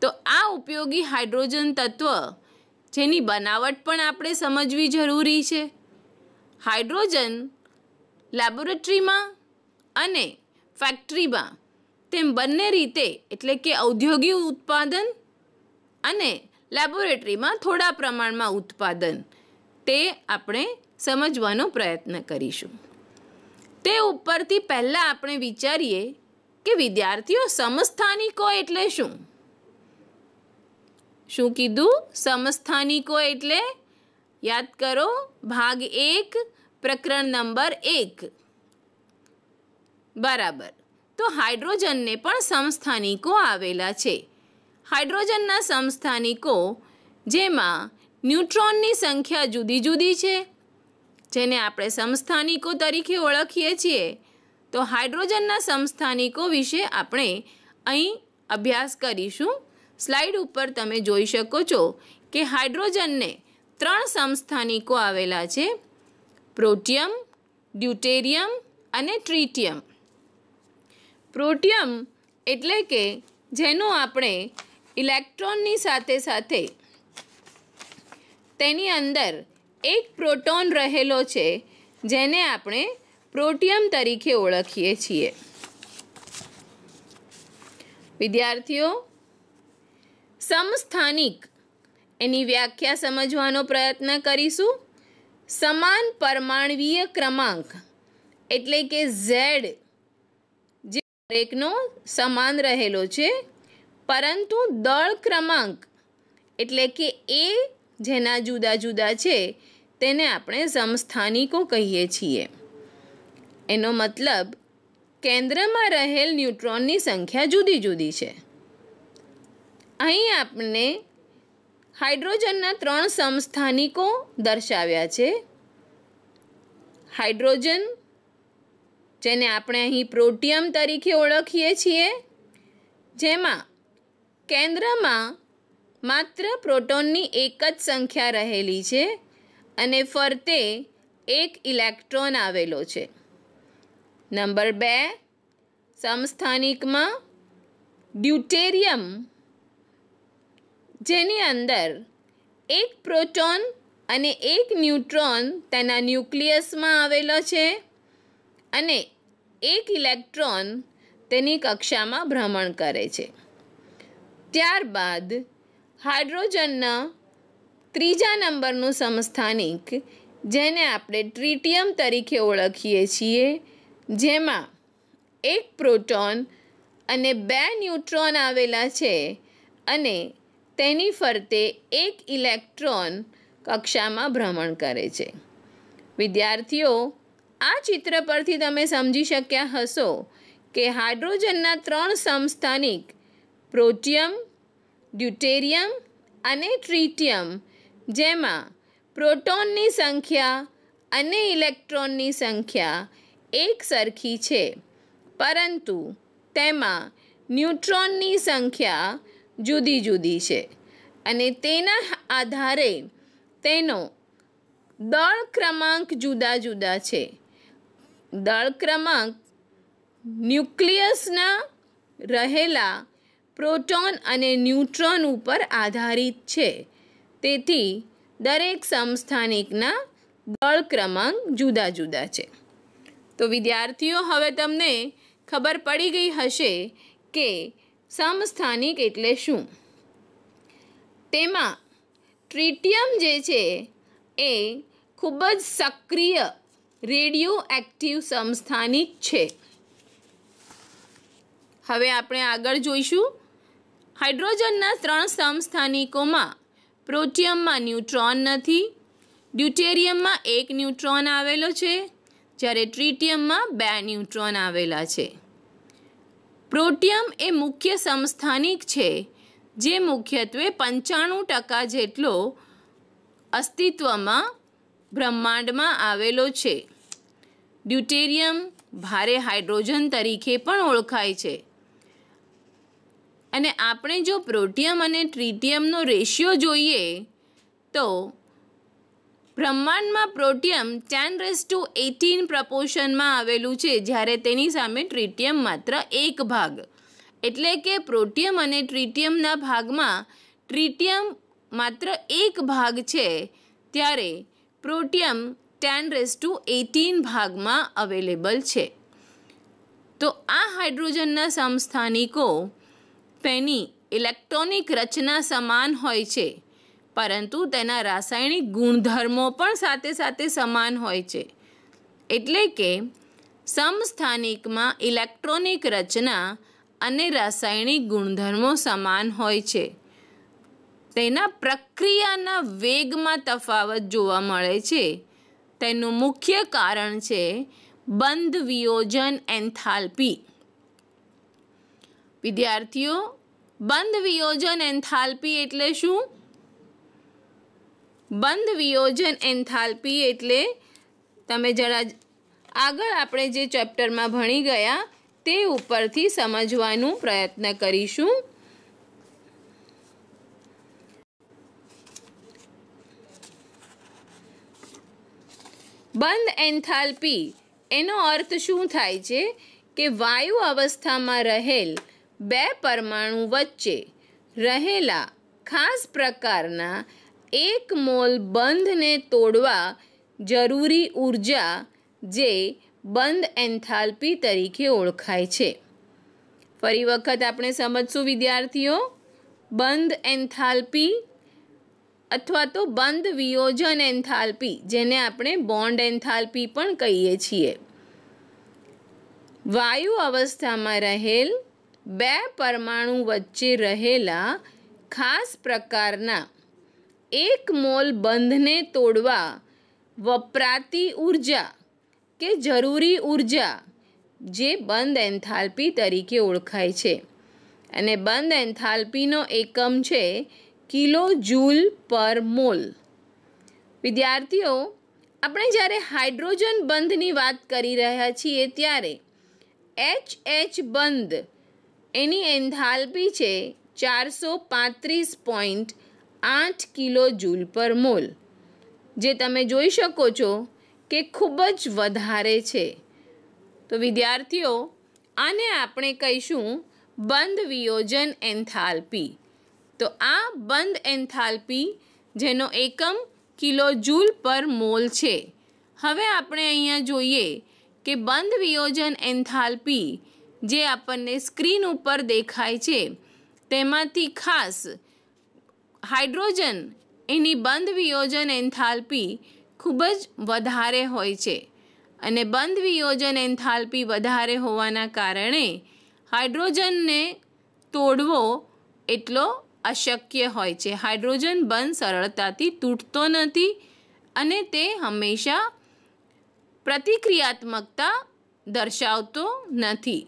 તો આ ઉપયોગી હાઇડ્રોજન તત્વ જેની બનાવટ પણ આપણે સમજવી જરૂરી છે હાઇડ્રોજન લેબોરેટરીમાં અને ફેક્ટરીમાં તેમ બંને રીતે એટલે કે ઔદ્યોગિક ઉત્પાદન અને લેબોરેટરીમાં થોડા પ્રમાણમાં ઉત્પાદન તે આપણે સમજવાનો પ્રયત્ન કરીશું તે ઉપરથી પહેલાં આપણે વિચારીએ કે વિદ્યાર્થીઓ સમસ્થાનિકો એટલે શું શું કીધું સમસ્થાનિકો એટલે યાદ કરો ભાગ એક પ્રકરણ નંબર એક બરાબર તો હાઇડ્રોજનને પણ સમસ્થાનિકો આવેલા છે હાઇડ્રોજનના સમસ્થાનિકો જેમાં ન્યુટ્રોનની સંખ્યા જુદી જુદી છે જેને આપણે સમસ્થાનિકો તરીકે ઓળખીએ છીએ તો હાઇડ્રોજનના સમસ્થાનિકો વિશે આપણે અહીં અભ્યાસ કરીશું સ્લાઇડ ઉપર તમે જોઈ શકો છો કે હાઇડ્રોજનને ત્રણ સમસ્થાનિકો આવેલા છે પ્રોટિયમ ડ્યુટેરિયમ અને ટ્રીટિયમ પ્રોટિયમ એટલે કે જેનો આપણે ઇલેક્ટ્રોનની સાથે સાથે તેની અંદર એક પ્રોટોન રહેલો છે જેને આપણે પ્રોટિયમ તરીકે ઓળખીએ છીએ વિદ્યાર્થીઓ સમસ્થાનિક એની વ્યાખ્યા સમજવાનો પ્રયત્ન કરીશું સમાન પરમાણવીય ક્રમાંક એટલે કે ઝેડ દરેકનો સમાન રહેલો છે પરંતુ દળ ક્રમાંક એટલે કે એ જેના જુદા જુદા છે તેને આપણે સમસ્થાનિકો કહીએ છીએ એનો મતલબ કેન્દ્રમાં રહેલ ન્યુટ્રોનની સંખ્યા જુદી જુદી છે અહીં આપણે હાઇડ્રોજનના ત્રણ સમસ્થાનિકો દર્શાવ્યા છે હાઇડ્રોજન જેને આપણે અહીં પ્રોટીયમ તરીકે ઓળખીએ છીએ જેમાં કેન્દ્રમાં માત્ર પ્રોટોનની એક જ સંખ્યા રહેલી છે અને ફરતે એક ઇલેક્ટ્રોન આવેલો છે નંબર બે સમસ્થાનિકમાં ડ્યુટેરિયમ જેની અંદર એક પ્રોટોન અને એક ન્યુટ્રોન તેના ન્યુક્લિયસમાં આવેલો છે અને એક ઇલેક્ટ્રોન તેની કક્ષામાં ભ્રમણ કરે છે ત્યારબાદ હાઇડ્રોજનના ત્રીજા નંબરનું સમસ્થાનિક જેને આપણે ટ્રિટિયમ તરીકે ઓળખીએ છીએ જેમાં એક પ્રોટોન અને બે ન્યુટ્રોન આવેલા છે અને તેની ફરતે એક ઇલેક્ટ્રોન કક્ષામાં ભ્રમણ કરે છે વિદ્યાર્થીઓ આ ચિત્ર પરથી તમે સમજી શક્યા હશો કે હાઇડ્રોજનના ત્રણ સમસ્થાનિક પ્રોટિયમ ડ્યુટેરિયમ અને ટ્રિટિયમ જેમાં પ્રોટોનની સંખ્યા અને ઇલેક્ટ્રોનની સંખ્યા એક સરખી છે પરંતુ તેમાં ન્યુટ્રોનની સંખ્યા જુદી જુદી છે અને તેના આધારે તેનો દળ ક્રમાંક જુદા જુદા છે દળ ક્રમાંક ન્યુક્લિયસના રહેલા પ્રોટોન અને ન્યુટ્રોન ઉપર આધારિત છે તેથી દરેક સંસ્થાનિકના દળ ક્રમાંક જુદા જુદા છે તો વિદ્યાર્થીઓ હવે તમને ખબર પડી ગઈ હશે કે સમસ્થાનિક એટલે શું તેમાં ટ્રિટિયમ જે છે એ ખૂબ જ સક્રિય રેડિયો એક્ટિવ સંસ્થાનિક છે હવે આપણે આગળ જોઈશું હાઇડ્રોજનના ત્રણ સમસ્થાનિકોમાં પ્રોટિયમમાં ન્યુટ્રોન નથી ડ્યુટેરિયમમાં એક ન્યુટ્રોન આવેલો છે જ્યારે ટ્રિટિયમમાં બે ન્યુટ્રોન આવેલા છે પ્રોટિયમ એ મુખ્ય સમસ્થાનિક છે જે મુખ્યત્વે પંચાણું ટકા જેટલો અસ્તિત્વમાં બ્રહ્માંડમાં આવેલો છે ડ્યુટેરિયમ ભારે હાઇડ્રોજન તરીકે પણ ઓળખાય છે અને આપણે જો પ્રોટિયમ અને ટ્રિટિયમનો રેશિયો જોઈએ તો બ્રહ્માંડમાં protium ten raise to eighteen પ્રપોર્શનમાં આવેલું છે જ્યારે તેની સામે ટ્રિટિયમ માત્ર એક ભાગ એટલે કે પ્રોટિયમ અને ટ્રિટિયમના ભાગમાં ટ્રિટિયમ માત્ર એક ભાગ છે ત્યારે protium ten raise to eighteen ભાગમાં અવેલેબલ છે તો આ હાઇડ્રોજનના સમસ્થાનિકો તેની ઇલેક્ટ્રોનિક રચના સમાન હોય છે પરંતુ તેના રાસાયણિક ગુણધર્મો પણ સાથે સાથે સમાન હોય છે એટલે કે સમસ્થાનિકમાં ઇલેક્ટ્રોનિક રચના અને રાસાયણિક ગુણધર્મો સમાન હોય છે તેના પ્રક્રિયાના વેગમાં તફાવત જોવા મળે છે તેનું મુખ્ય કારણ છે બંધ વિયોજન એન્થાલ્પી વિદ્યાર્થીઓ બંધ વિયોજન એન્થાલ્પી એટલે શું બંધ વિયોજન એન્થાલ્પી એટલે તમે જરા આગળ આપણે જે ચેપ્ટરમાં ભણી ગયા તે ઉપરથી સમજવાનું પ્રયત્ન કરીશું બંધ એન્થાલ્પી એનો અર્થ શું થાય છે કે વાયુ અવસ્થામાં રહેલ બે પરમાણુ વચ્ચે રહેલા ખાસ પ્રકારના એક મોલ બંધને તોડવા જરૂરી ઊર્જા જે બંધ એન્થાલ્પી તરીકે ઓળખાય છે ફરી વખત આપણે સમજશું વિદ્યાર્થીઓ બંધ એન્થાલ્પી અથવા તો બંધ વિયોજન એન્થાલ્પી જેને આપણે બોન્ડ એન્થાલ્પી પણ કહીએ છીએ વાયુ અવસ્થામાં રહેલ બે પરમાણુ વચ્ચે રહેલા ખાસ પ્રકારના એક મોલ બંધને તોડવા વપરાતી ઉર્જા કે જરૂરી ઉર્જા જે બંધ એન્થાલ્પી તરીકે ઓળખાય છે અને બંધ એન્થાલ્પીનો એકમ છે કિલો જૂલ પર મોલ વિદ્યાર્થીઓ આપણે જ્યારે હાઇડ્રોજન બંધની વાત કરી રહ્યા છીએ ત્યારે એચ એચ બંધ એની એન્થાલ્પી છે ચારસો પાંત્રીસ પોઈન્ટ આઠ કિલો જૂલ પર મોલ જે તમે જોઈ શકો છો કે ખૂબ જ વધારે છે તો વિદ્યાર્થીઓ આને આપણે કહીશું બંધ વિયોજન એન્થાલ્પી તો આ બંધ એન્થાલ્પી જેનો એકમ કિલો જૂલ પર મોલ છે હવે આપણે અહીંયા જોઈએ કે બંધ વિયોજન એન્થાલ્પી જે આપણને સ્ક્રીન ઉપર દેખાય છે તેમાંથી ખાસ હાઇડ્રોજન એની બંધ વિયોજન એન્થાલ્પી ખૂબ જ વધારે હોય છે અને બંધ વિયોજન એન્થાલ્પી વધારે હોવાના કારણે હાઇડ્રોજનને તોડવો એટલો અશક્ય હોય છે હાઇડ્રોજન બંધ સરળતાથી તૂટતો નથી અને તે હંમેશા પ્રતિક્રિયાત્મકતા દર્શાવતો નથી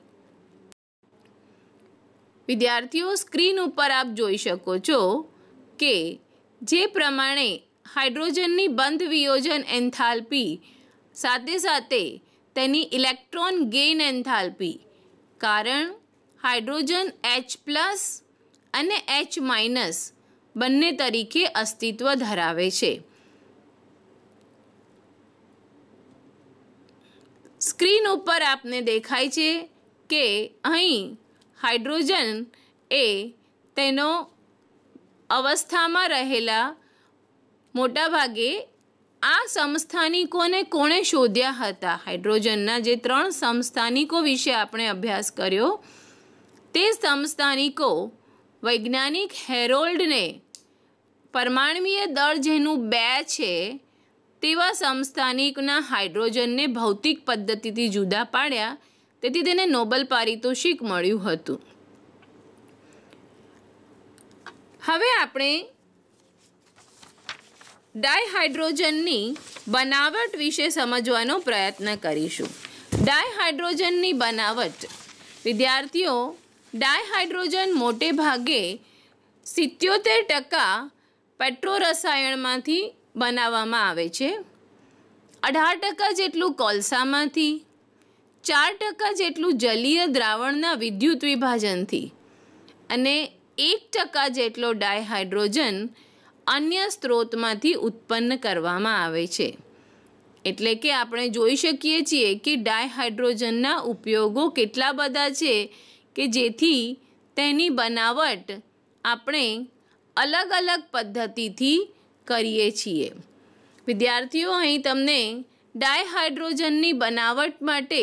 વિદ્યાર્થીઓ સ્ક્રીન ઉપર આપ જોઈ શકો છો કે જે પ્રમાણે હાઇડ્રોજનની બંધ વિયોજન એન્થાલ્પી સાથે સાથે તેની ઇલેક્ટ્રોન ગેઇન એન્થાલ્પી કારણ હાઇડ્રોજન એચ પ્લસ અને એચ માઇનસ બંને તરીકે અસ્તિત્વ ધરાવે છે સ્ક્રીન ઉપર આપને દેખાય છે કે અહીં હાઇડ્રોજન એ તેનો અવસ્થામાં રહેલા મોટાભાગે આ સંસ્થાનિકોને કોણે શોધ્યા હતા હાઇડ્રોજનના જે ત્રણ સંસ્થાનિકો વિશે આપણે અભ્યાસ કર્યો તે સંસ્થાનિકો વૈજ્ઞાનિક હેરોલ્ડને પરમાણવીય દળ જેનું બે છે તેવા સંસ્થાનિકના હાઇડ્રોજનને ભૌતિક પદ્ધતિથી જુદા પાડ્યા તેથી તેને નોબલ પારિતોષિક મળ્યું હતું હવે આપણે ડાયહાઇડ્રોજનની બનાવટ વિશે સમજવાનો પ્રયત્ન કરીશું ડાયહાઇડ્રોજનની બનાવટ વિદ્યાર્થીઓ ડાયહાઇડ્રોજન મોટે ભાગે સિત્યોતેર ટકા પેટ્રોરસાયણમાંથી બનાવવામાં આવે છે અઢાર ટકા જેટલું કોલસામાંથી ચાર ટકા જેટલું જલીય દ્રાવણના વિદ્યુત વિભાજનથી અને એક ટકા જેટલો ડાયહાઇડ્રોજન અન્ય સ્ત્રોતમાંથી ઉત્પન્ન કરવામાં આવે છે એટલે કે આપણે જોઈ શકીએ છીએ કે ડાયહાઇડ્રોજનના ઉપયોગો કેટલા બધા છે કે જેથી તેની બનાવટ આપણે અલગ અલગ પદ્ધતિથી કરીએ છીએ વિદ્યાર્થીઓ અહીં તમને ડાયહાઇડ્રોજનની બનાવટ માટે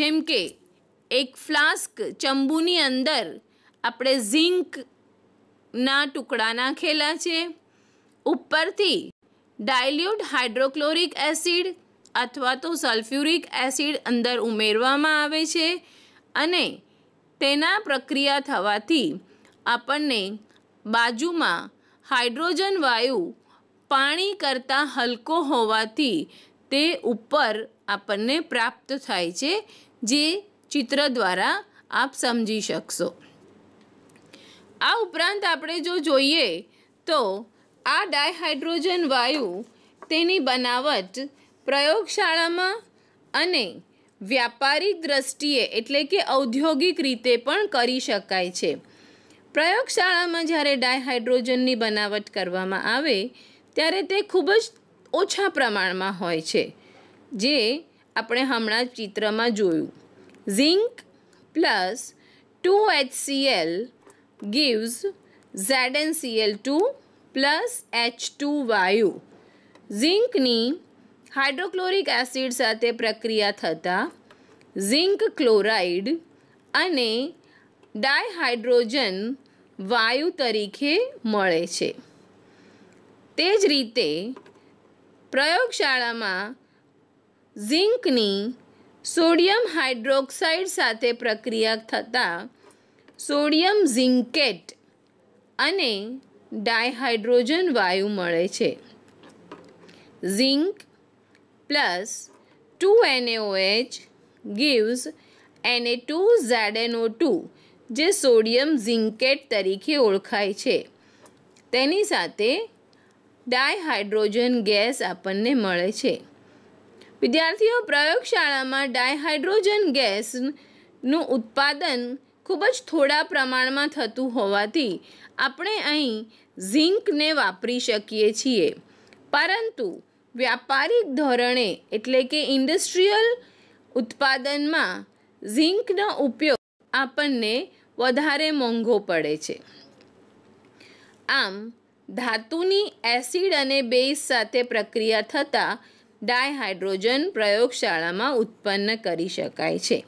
જેમ કે એક ફ્લાસ્ક ચંબુની અંદર આપણે ઝિંકના ટુકડા નાખેલા છે ઉપરથી ડાયલ્યુટ હાઇડ્રોક્લોરિક એસિડ અથવા તો સલ્ફ્યુરિક એસિડ અંદર ઉમેરવામાં આવે છે અને તેના પ્રક્રિયા થવાથી આપણને બાજુમાં હાઇડ્રોજન વાયુ પાણી કરતાં હલકો હોવાથી તે ઉપર આપણને પ્રાપ્ત થાય છે જે ચિત્ર દ્વારા આપ સમજી શકશો આ ઉપરાંત આપણે જો જોઈએ તો આ ડાયહાઇડ્રોજન વાયુ તેની બનાવટ પ્રયોગશાળામાં અને વ્યાપારિક દ્રષ્ટિએ એટલે કે ઔદ્યોગિક રીતે પણ કરી શકાય છે પ્રયોગશાળામાં જ્યારે ડાયહાઇડ્રોજનની બનાવટ કરવામાં આવે ત્યારે તે ખૂબ જ ઓછા પ્રમાણમાં હોય છે જે આપણે હમણાં ચિત્રમાં જોયું zinc plus two H C L gives Z N CL two plus H two વાયુ ઝિંકની હાઇડ્રોક્લોરિક એસિડ સાથે પ્રક્રિયા થતાં ઝિંક ક્લોરાઇડ અને ડાયહાઇડ્રોજન વાયુ તરીકે મળે છે તે જ રીતે પ્રયોગશાળામાં ઝિંકની સોડિયમ હાઇડ્રોક્સાઇડ સાથે પ્રક્રિયા થતાં સોડિયમ ઝિંકેટ અને ડાયહાઇડ્રોજન વાયુ મળે છે zinc plus 2NaOH gives Na2ZnO2 જે સોડિયમ ઝિંકેટ તરીકે ઓળખાય છે તેની સાથે ડાયહાઇડ્રોજન ગેસ આપણને મળે છે વિદ્યાર્થીઓ પ્રયોગશાળામાં ડાયહાઇડ્રોજન ગેસનું ઉત્પાદન ખૂબ જ થોડા પ્રમાણમાં થતું હોવાથી આપણે અહીં ઝિંકને વાપરી શકીએ છીએ પરંતુ વ્યાપારિક ધોરણે એટલે કે ઇન્ડસ્ટ્રીયલ ઉત્પાદનમાં ઝીંકનો ઉપયોગ આપણને વધારે મોંઘો પડે છે આમ ધાતુની એસિડ અને બેઝ સાથે પ્રક્રિયા થતાં ડાયહાઇડ્રોજન પ્રયોગશાળામાં ઉત્પન્ન કરી શકાય છે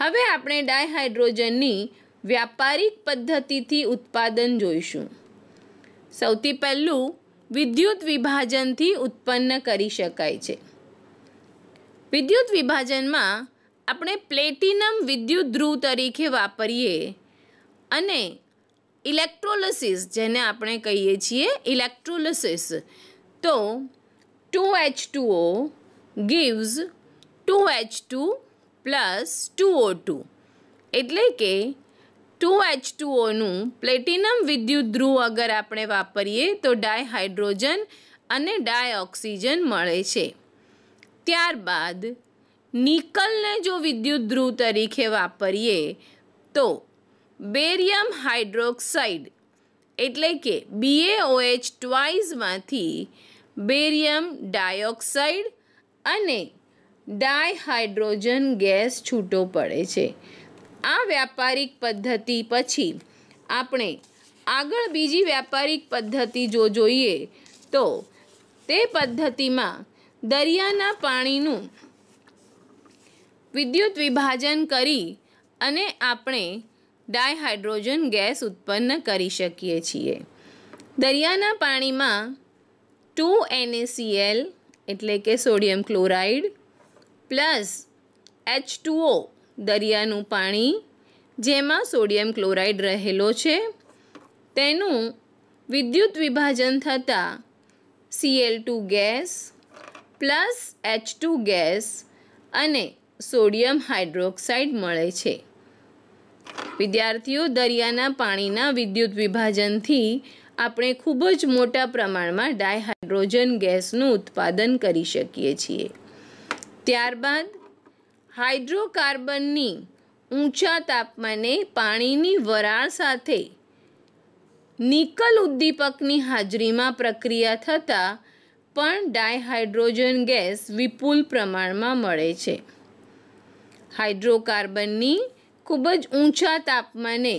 હવે આપણે ડાયહાઇડ્રોજનની વ્યાપારિક પદ્ધતિથી ઉત્પાદન જોઈશું સૌથી પહેલું વિદ્યુત વિભાજનથી ઉત્પન્ન કરી શકાય છે વિદ્યુત વિભાજનમાં આપણે પ્લેટિનમ વિદ્યુત ધ્રુવ તરીકે વાપરીએ અને ઇલેક્ટ્રોલિસિસ જેને આપણે કહીએ છીએ ઇલેક્ટ્રોલિસિસ તો two H two O gives two H two plus two O two એટલે કે ટુ એચ ટુઓનું પ્લેટિનમ વિદ્યુત ધ્રુવ અગર આપણે વાપરીએ તો ડાય હાઇડ્રોજન અને ડાય ઓક્સિજન મળે છે ત્યારબાદ નિકલને જો વિદ્યુત ધ્રુવ તરીકે વાપરીએ તો બેરિયમ હાઇડ્રોક્સાઇડ એટલે કે બીએઓએચ ટ્વાઇઝમાંથી બેરિયમ ડાયોક્સાઇડ અને ડાયહાઇડ્રોજન ગેસ છૂટો પડે છે આ વ્યાપારિક પદ્ધતિ પછી આપણે આગળ બીજી વ્યાપારિક પદ્ધતિ જો જોઈએ તો તે પદ્ધતિમાં દરિયાના પાણીનું વિદ્યુત વિભાજન કરી અને આપણે ડાયહાઇડ્રોજન ગેસ ઉત્પન્ન કરી શકીએ છીએ દરિયાના પાણીમાં ટુ એનએસીએલ એટલે કે sodium chloride plus H two O દરિયાનું પાણી જેમાં સોડિયમ ક્લોરાઇડ રહેલો છે તેનું વિદ્યુત વિભાજન થતાં CL two gas plus H two gas અને સોડિયમ હાઇડ્રોક્સાઇડ મળે છે વિદ્યાર્થીઓ દરિયાના પાણીના વિદ્યુત વિભાજનથી આપણે ખૂબ જ મોટા પ્રમાણમાં ડાયહાઇડ્રોજન ગેસનું ઉત્પાદન કરી શકીએ છીએ ત્યારબાદ હાઇડ્રોકાર્બનની ઊંચા તાપમાને પાણીની વરાળ સાથે નિકલ ઉદ્દીપકની હાજરીમાં પ્રક્રિયા થતાં પણ ડાયહાઇડ્રોજન ગેસ વિપુલ પ્રમાણમાં મળે છે હાઇડ્રોકાર્બનની ખૂબ જ ઊંચા તાપમાને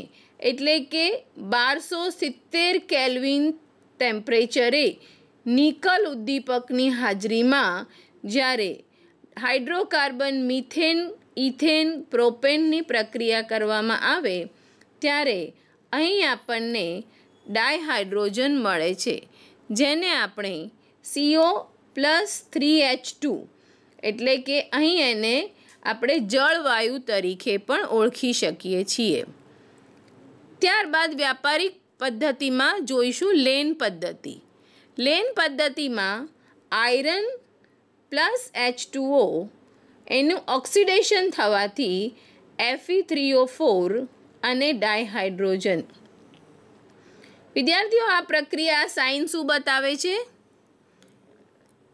એટલે કે બારસો સિત્તેર કેલ્વિન ટેમ્પરેચરે નિકલ ઉદ્દીપકની હાજરીમાં જ્યારે હાઇડ્રોકાર્બન મિથેન ઇથેન પ્રોપેનની પ્રક્રિયા કરવામાં આવે ત્યારે અહીં આપણને ડાયહાઇડ્રોજન મળે છે જેને આપણે CO plus three H two એટલે કે અહીં એને આપણે જળવાયુ તરીકે પણ ઓળખી શકીએ છીએ ત્યારબાદ વ્યાપારિક પદ્ધતિમાં જોઈશું લેન પદ્ધતિ લેન પદ્ધતિમાં આયરન પ્લસ એચ ટુઓ એનું ઓક્સિડેશન થવાથી એફઈ થ્રીઓ ફોર અને ડાયહાઇડ્રોજન વિદ્યાર્થીઓ આ પ્રક્રિયા સાયન્સ શું બતાવે છે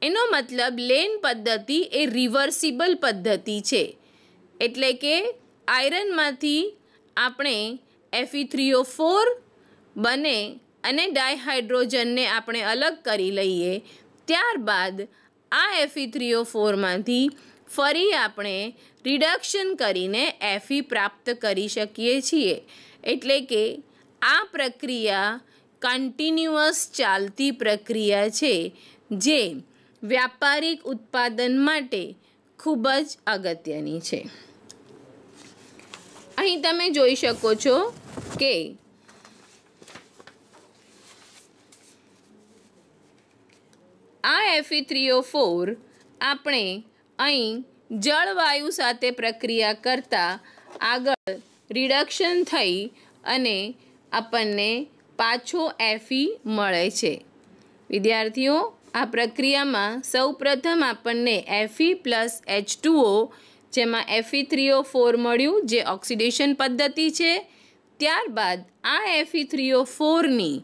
એનો મતલબ લેન પદ્ધતિ એ રિવર્સિબલ પદ્ધતિ છે એટલે કે આયરનમાંથી આપણે એફઈ થ્રીઓ ફોર બને અને ડાયહાઇડ્રોજનને આપણે અલગ કરી લઈએ ત્યારબાદ આ એફી થ્રીઓ ફોરમાંથી ફરી આપણે રિડક્શન કરીને એફી પ્રાપ્ત કરી શકીએ છીએ એટલે કે આ પ્રક્રિયા કન્ટિન્યુઅસ ચાલતી પ્રક્રિયા છે જે વ્યાપારિક ઉત્પાદન માટે ખૂબ જ અગત્યની છે અહીં તમે જોઈ શકો છો કે આ એફી ફોર e આપણે અહીં જળવાયુ સાથે પ્રક્રિયા કરતાં આગળ રિડક્શન થઈ અને આપણને પાછો એફી e મળે છે વિદ્યાર્થીઓ આ પ્રક્રિયામાં સૌપ્રથમ આપણને એફી પ્લસ એચ ટુઓ જેમાં એફી થ્રીઓ ફોર મળ્યું જે ઓક્સિડેશન પદ્ધતિ છે ત્યારબાદ આ એફી થ્રીઓ ફોરની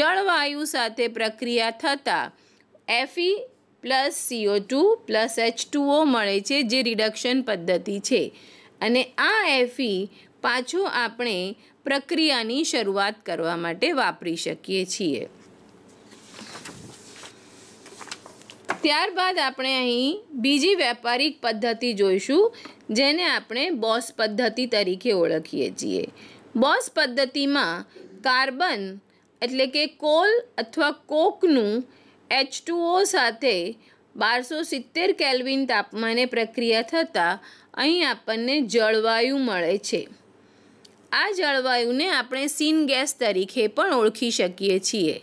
જળવાયુ સાથે પ્રક્રિયા થતાં F FE plus CO two plus H two O મળે છે જે રિડક્શન પદ્ધતિ છે અને આ એફ એફઈ પાછું આપણે પ્રક્રિયાની શરૂઆત કરવા માટે વાપરી શકીએ છીએ ત્યારબાદ આપણે અહીં બીજી વેપારિક પદ્ધતિ જોઈશું જેને આપણે બોસ પદ્ધતિ તરીકે ઓળખીએ છીએ બોસ પદ્ધતિમાં કાર્બન એટલે કે કોલ અથવા કોકનું એચ ટુઓ સાથે બારસો સિત્તેર કેલ્વિન તાપમાને પ્રક્રિયા થતાં અહીં આપણને જળવાયુ મળે છે આ જળવાયુને આપણે સીન ગેસ તરીકે પણ ઓળખી શકીએ છીએ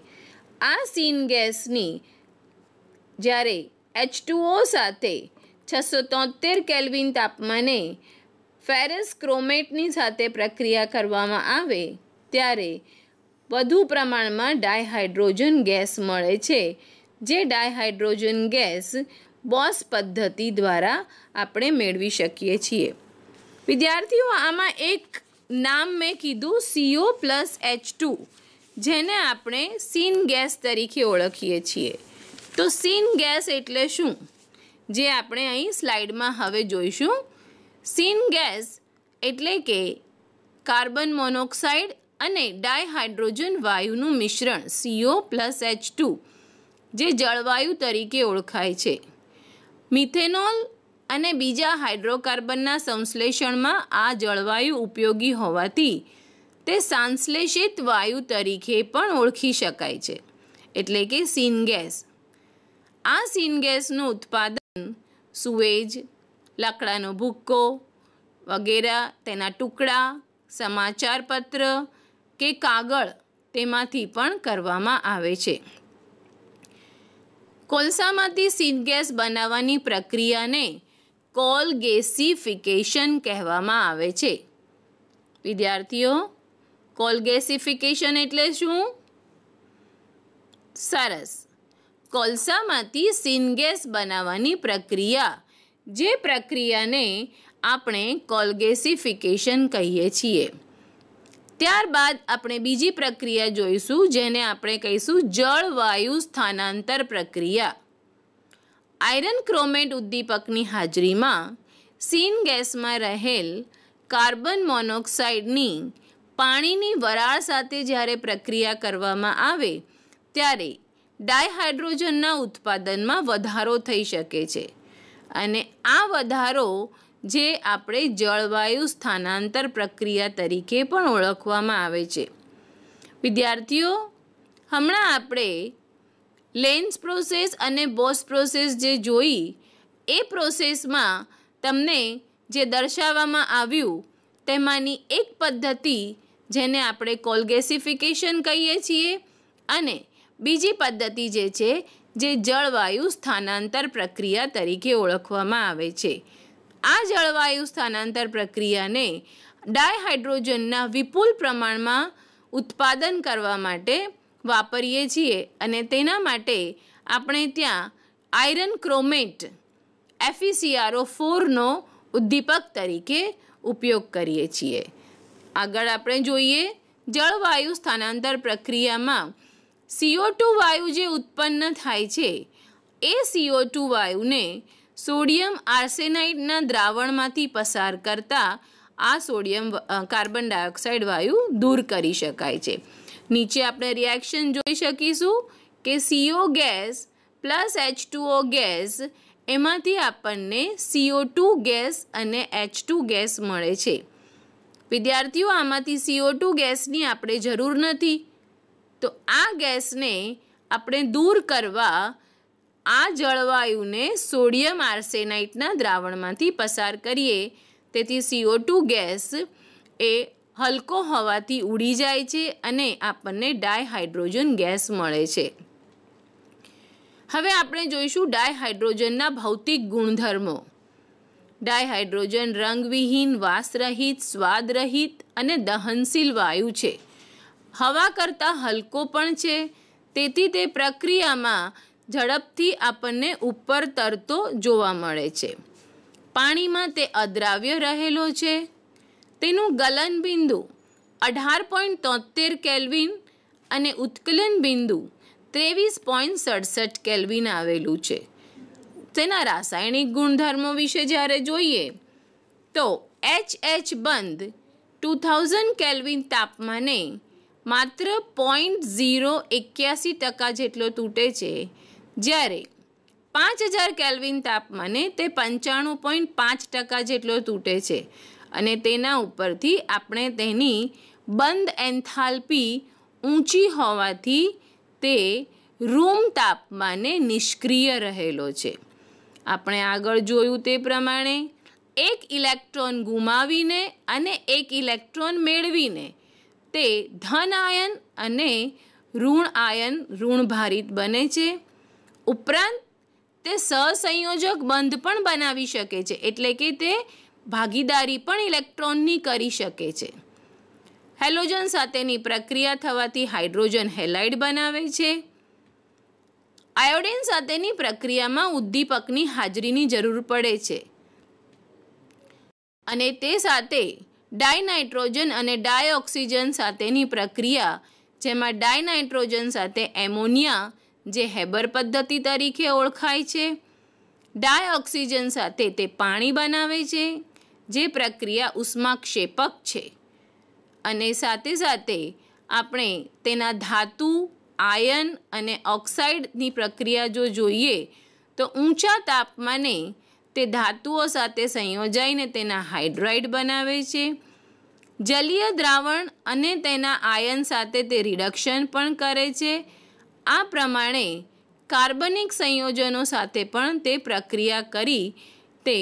આ સીન ગેસની જ્યારે એચ ટુઓ સાથે છસો તોતેર કેલ્વિન તાપમાને ફેરસ ક્રોમેટની સાથે પ્રક્રિયા કરવામાં આવે ત્યારે વધુ પ્રમાણમાં ડાયહાઇડ્રોજન ગેસ મળે છે જે ડાયહાઇડ્રોજન ગેસ બોસ પદ્ધતિ દ્વારા આપણે મેળવી શકીએ છીએ વિદ્યાર્થીઓ આમાં એક નામ મેં કીધું સીઓ પ્લસ એચ ટુ જેને આપણે સીન ગેસ તરીકે ઓળખીએ છીએ તો સીન ગેસ એટલે શું જે આપણે અહીં સ્લાઇડમાં હવે જોઈશું સીન ગેસ એટલે કે કાર્બન મોનોક્સાઇડ અને ડાયહાઇડ્રોજન વાયુનું મિશ્રણ સીઓ પ્લસ એચ ટુ જે જળવાયુ તરીકે ઓળખાય છે મિથેનોલ અને બીજા હાઇડ્રોકાર્બનના સંશ્લેષણમાં આ જળવાયુ ઉપયોગી હોવાથી તે સંશ્લેષિત વાયુ તરીકે પણ ઓળખી શકાય છે એટલે કે સીનગેસ આ સીનગેસનું ઉત્પાદન સુએજ લાકડાનો ભૂક્કો વગેરે તેના ટુકડા સમાચારપત્ર કે કાગળ તેમાંથી પણ કરવામાં આવે છે કોલસામાંથી સીડ બનાવવાની પ્રક્રિયાને કોલ ગેસિફિકેશન કહેવામાં આવે છે વિદ્યાર્થીઓ કોલ ગેસિફિકેશન એટલે શું સરસ કોલસામાંથી સીનગેસ બનાવવાની પ્રક્રિયા જે પ્રક્રિયાને આપણે કોલગેસિફિકેશન કહીએ છીએ ત્યારબાદ આપણે બીજી પ્રક્રિયા જોઈશું જેને આપણે કહીશું જળવાયુ સ્થાનાંતર પ્રક્રિયા આયરન ક્રોમેટ ઉદ્દીપકની હાજરીમાં સીન ગેસમાં રહેલ કાર્બન મોનોક્સાઇડની પાણીની વરાળ સાથે જ્યારે પ્રક્રિયા કરવામાં આવે ત્યારે ડાયહાઇડ્રોજનના ઉત્પાદનમાં વધારો થઈ શકે છે અને આ વધારો જે આપણે જળવાયુ સ્થાનાંતર પ્રક્રિયા તરીકે પણ ઓળખવામાં આવે છે વિદ્યાર્થીઓ હમણાં આપણે લેન્સ પ્રોસેસ અને બોસ પ્રોસેસ જે જોઈ એ પ્રોસેસમાં તમને જે દર્શાવવામાં આવ્યું તેમાંની એક પદ્ધતિ જેને આપણે કોલગેસિફિકેશન કહીએ છીએ અને બીજી પદ્ધતિ જે છે જે જળવાયુ સ્થાનાંતર પ્રક્રિયા તરીકે ઓળખવામાં આવે છે આ જળવાયુ સ્થાનાંતર પ્રક્રિયાને ડાયહાઇડ્રોજનના વિપુલ પ્રમાણમાં ઉત્પાદન કરવા માટે વાપરીએ છીએ અને તેના માટે આપણે ત્યાં આયરન ક્રોમેટ એફઈસીઆરઓ ફોરનો e ઉદ્દીપક તરીકે ઉપયોગ કરીએ છીએ આગળ આપણે જોઈએ જળવાયુ સ્થાનાંતર પ્રક્રિયામાં સીઓ ટુ વાયુ જે ઉત્પન્ન થાય છે એ સીઓ ટુ વાયુને સોડિયમ આર્સેનાઇટના દ્રાવણમાંથી પસાર કરતા આ સોડિયમ કાર્બન ડાયોક્સાઇડ વાયુ દૂર કરી શકાય છે નીચે આપણે રિએક્શન જોઈ શકીશું કે CO gas plus H two O gas એમાંથી આપણને સીઓ ટુ ગેસ અને એચ ટુ ગેસ મળે છે વિદ્યાર્થીઓ આમાંથી સીઓ ટુ ગેસની આપણે જરૂર નથી તો આ ગેસને આપણે દૂર કરવા આ જળવાયુને સોડિયમ આર્સેનાઇટના દ્રાવણમાંથી પસાર કરીએ તેથી સીઓ ટુ ગેસ એ હલકો હવાથી ઉડી જાય છે અને આપણને ડાયહાઇડ્રોજન ગેસ મળે છે હવે આપણે જોઈશું ડાયહાઇડ્રોજનના ભૌતિક ગુણધર્મો ડાયહાઇડ્રોજન રંગવિહીન વાસરહિત સ્વાદરહિત અને દહનશીલ વાયુ છે હવા કરતાં હલકો પણ છે તેથી તે પ્રક્રિયામાં ઝડપથી આપણને ઉપર તરતો જોવા મળે છે પાણીમાં તે અદ્રાવ્ય રહેલો છે તેનું ગલન બિંદુ અઢાર પોઈન્ટ તોતેર કેલ્વિન અને ઉત્કલન બિંદુ ત્રેવીસ પોઈન્ટ સડસઠ કેલ્વિન આવેલું છે તેના રાસાયણિક ગુણધર્મો વિશે જ્યારે જોઈએ તો એચ એચ બંધ ટુ થાઉઝન્ડ કેલ્વિન તાપમાને માત્ર પોઈન્ટ ઝીરો એક્યાસી ટકા જેટલો તૂટે છે જ્યારે પાંચ હજાર કેલ્વિન તાપમાને તે પંચાણું પોઈન્ટ પાંચ ટકા જેટલો તૂટે છે અને તેના ઉપરથી આપણે તેની બંધ એન્થાલ્પી ઊંચી હોવાથી તે રૂમ તાપમાને નિષ્ક્રિય રહેલો છે આપણે આગળ જોયું તે પ્રમાણે એક ઇલેક્ટ્રોન ગુમાવીને અને એક ઇલેક્ટ્રોન મેળવીને તે ધન આયન અને ઋણ આયન ઋણભારિત બને છે ઉપરાંત તે સહસંયોજક બંધ પણ બનાવી શકે છે એટલે કે તે ભાગીદારી પણ ઇલેક્ટ્રોનની કરી શકે છે હેલોજન સાથેની પ્રક્રિયા થવાથી હાઇડ્રોજન હેલાઇડ બનાવે છે આયોડિન સાથેની પ્રક્રિયામાં ઉદ્દીપકની હાજરીની જરૂર પડે છે અને તે સાથે ડાયનાઇટ્રોજન અને ડાયઓક્સિજન સાથેની પ્રક્રિયા જેમાં ડાયનાઇટ્રોજન સાથે એમોનિયા જે હેબર પદ્ધતિ તરીકે ઓળખાય છે ડાય ઓક્સિજન સાથે તે પાણી બનાવે છે જે પ્રક્રિયા ઉષ્માક્ષેપક છે અને સાથે સાથે આપણે તેના ધાતુ આયન અને ઓક્સાઇડની પ્રક્રિયા જો જોઈએ તો ઊંચા તાપમાને તે ધાતુઓ સાથે સંયોજાઈને તેના હાઇડ્રાઇડ બનાવે છે જલીય દ્રાવણ અને તેના આયન સાથે તે રિડક્શન પણ કરે છે આ પ્રમાણે કાર્બનિક સંયોજનો સાથે પણ તે પ્રક્રિયા કરી તે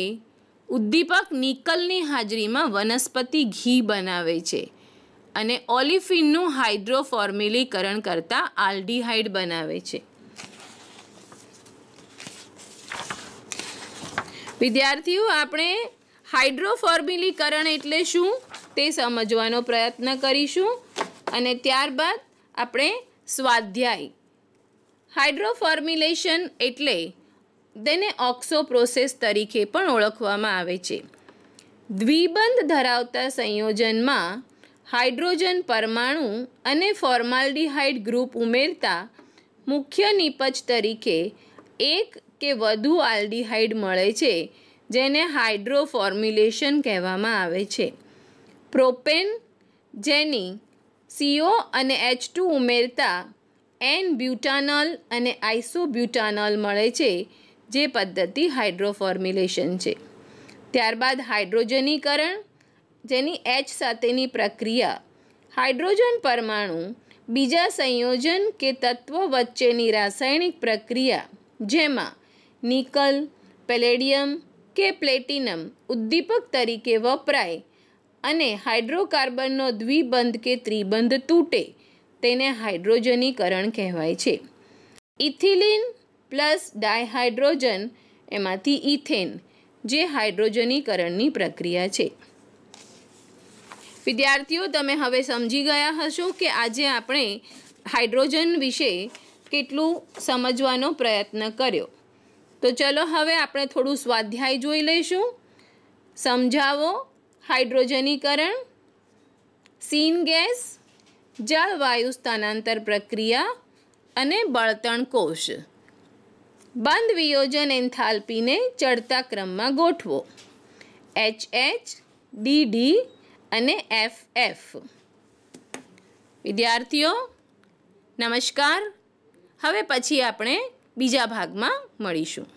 ઉદ્દીપક નિકલની હાજરીમાં વનસ્પતિ ઘી બનાવે છે અને ઓલિફિનનું હાઇડ્રોફોર્મિલીકરણ કરતાં આલ્ડીહાઇડ બનાવે છે વિદ્યાર્થીઓ આપણે હાઇડ્રોફોર્મિલીકરણ એટલે શું તે સમજવાનો પ્રયત્ન કરીશું અને ત્યારબાદ આપણે સ્વાધ્યાય હાઇડ્રોફોર્મ્યુલેશન એટલે તેને ઓક્સો પ્રોસેસ તરીકે પણ ઓળખવામાં આવે છે દ્વિબંધ ધરાવતા સંયોજનમાં હાઇડ્રોજન પરમાણુ અને ફોર્માલ્ડીહાઇડ ગ્રુપ ઉમેરતા મુખ્ય નિપજ તરીકે એક કે વધુ આલ્ડીહાઇડ મળે છે જેને હાઇડ્રોફોર્મ્યુલેશન કહેવામાં આવે છે પ્રોપેન જેની સીઓ અને એચ ટુ ઉમેરતા એન બ્યુટાનલ અને આઇસોબ્યુટાનલ મળે છે જે પદ્ધતિ હાઇડ્રોફોર્મ્યુલેશન છે ત્યારબાદ હાઇડ્રોજનીકરણ જેની એચ સાથેની પ્રક્રિયા હાઇડ્રોજન પરમાણુ બીજા સંયોજન કે તત્વ વચ્ચેની રાસાયણિક પ્રક્રિયા જેમાં નિકલ પેલેડિયમ કે પ્લેટિનમ ઉદ્દીપક તરીકે વપરાય અને હાઇડ્રોકાર્બનનો દ્વિબંધ કે ત્રિબંધ તૂટે તેને હાઇડ્રોજનીકરણ કહેવાય છે ઇથિલિન પ્લસ ડાયહાઇડ્રોજન એમાંથી ઇથેન જે હાઇડ્રોજનીકરણની પ્રક્રિયા છે વિદ્યાર્થીઓ તમે હવે સમજી ગયા હશો કે આજે આપણે હાઇડ્રોજન વિશે કેટલું સમજવાનો પ્રયત્ન કર્યો તો ચલો હવે આપણે થોડું સ્વાધ્યાય જોઈ લઈશું સમજાવો હાઇડ્રોજનીકરણ સીન ગેસ જળવાયુ સ્થાનાંતર પ્રક્રિયા અને બળતણ કોષ બંધ વિયોજન એન્થાલ્પીને ચડતા ક્રમમાં ગોઠવો એચ એચ ડી ડી અને એફ એફ વિદ્યાર્થીઓ નમસ્કાર હવે પછી આપણે બીજા ભાગમાં મળીશું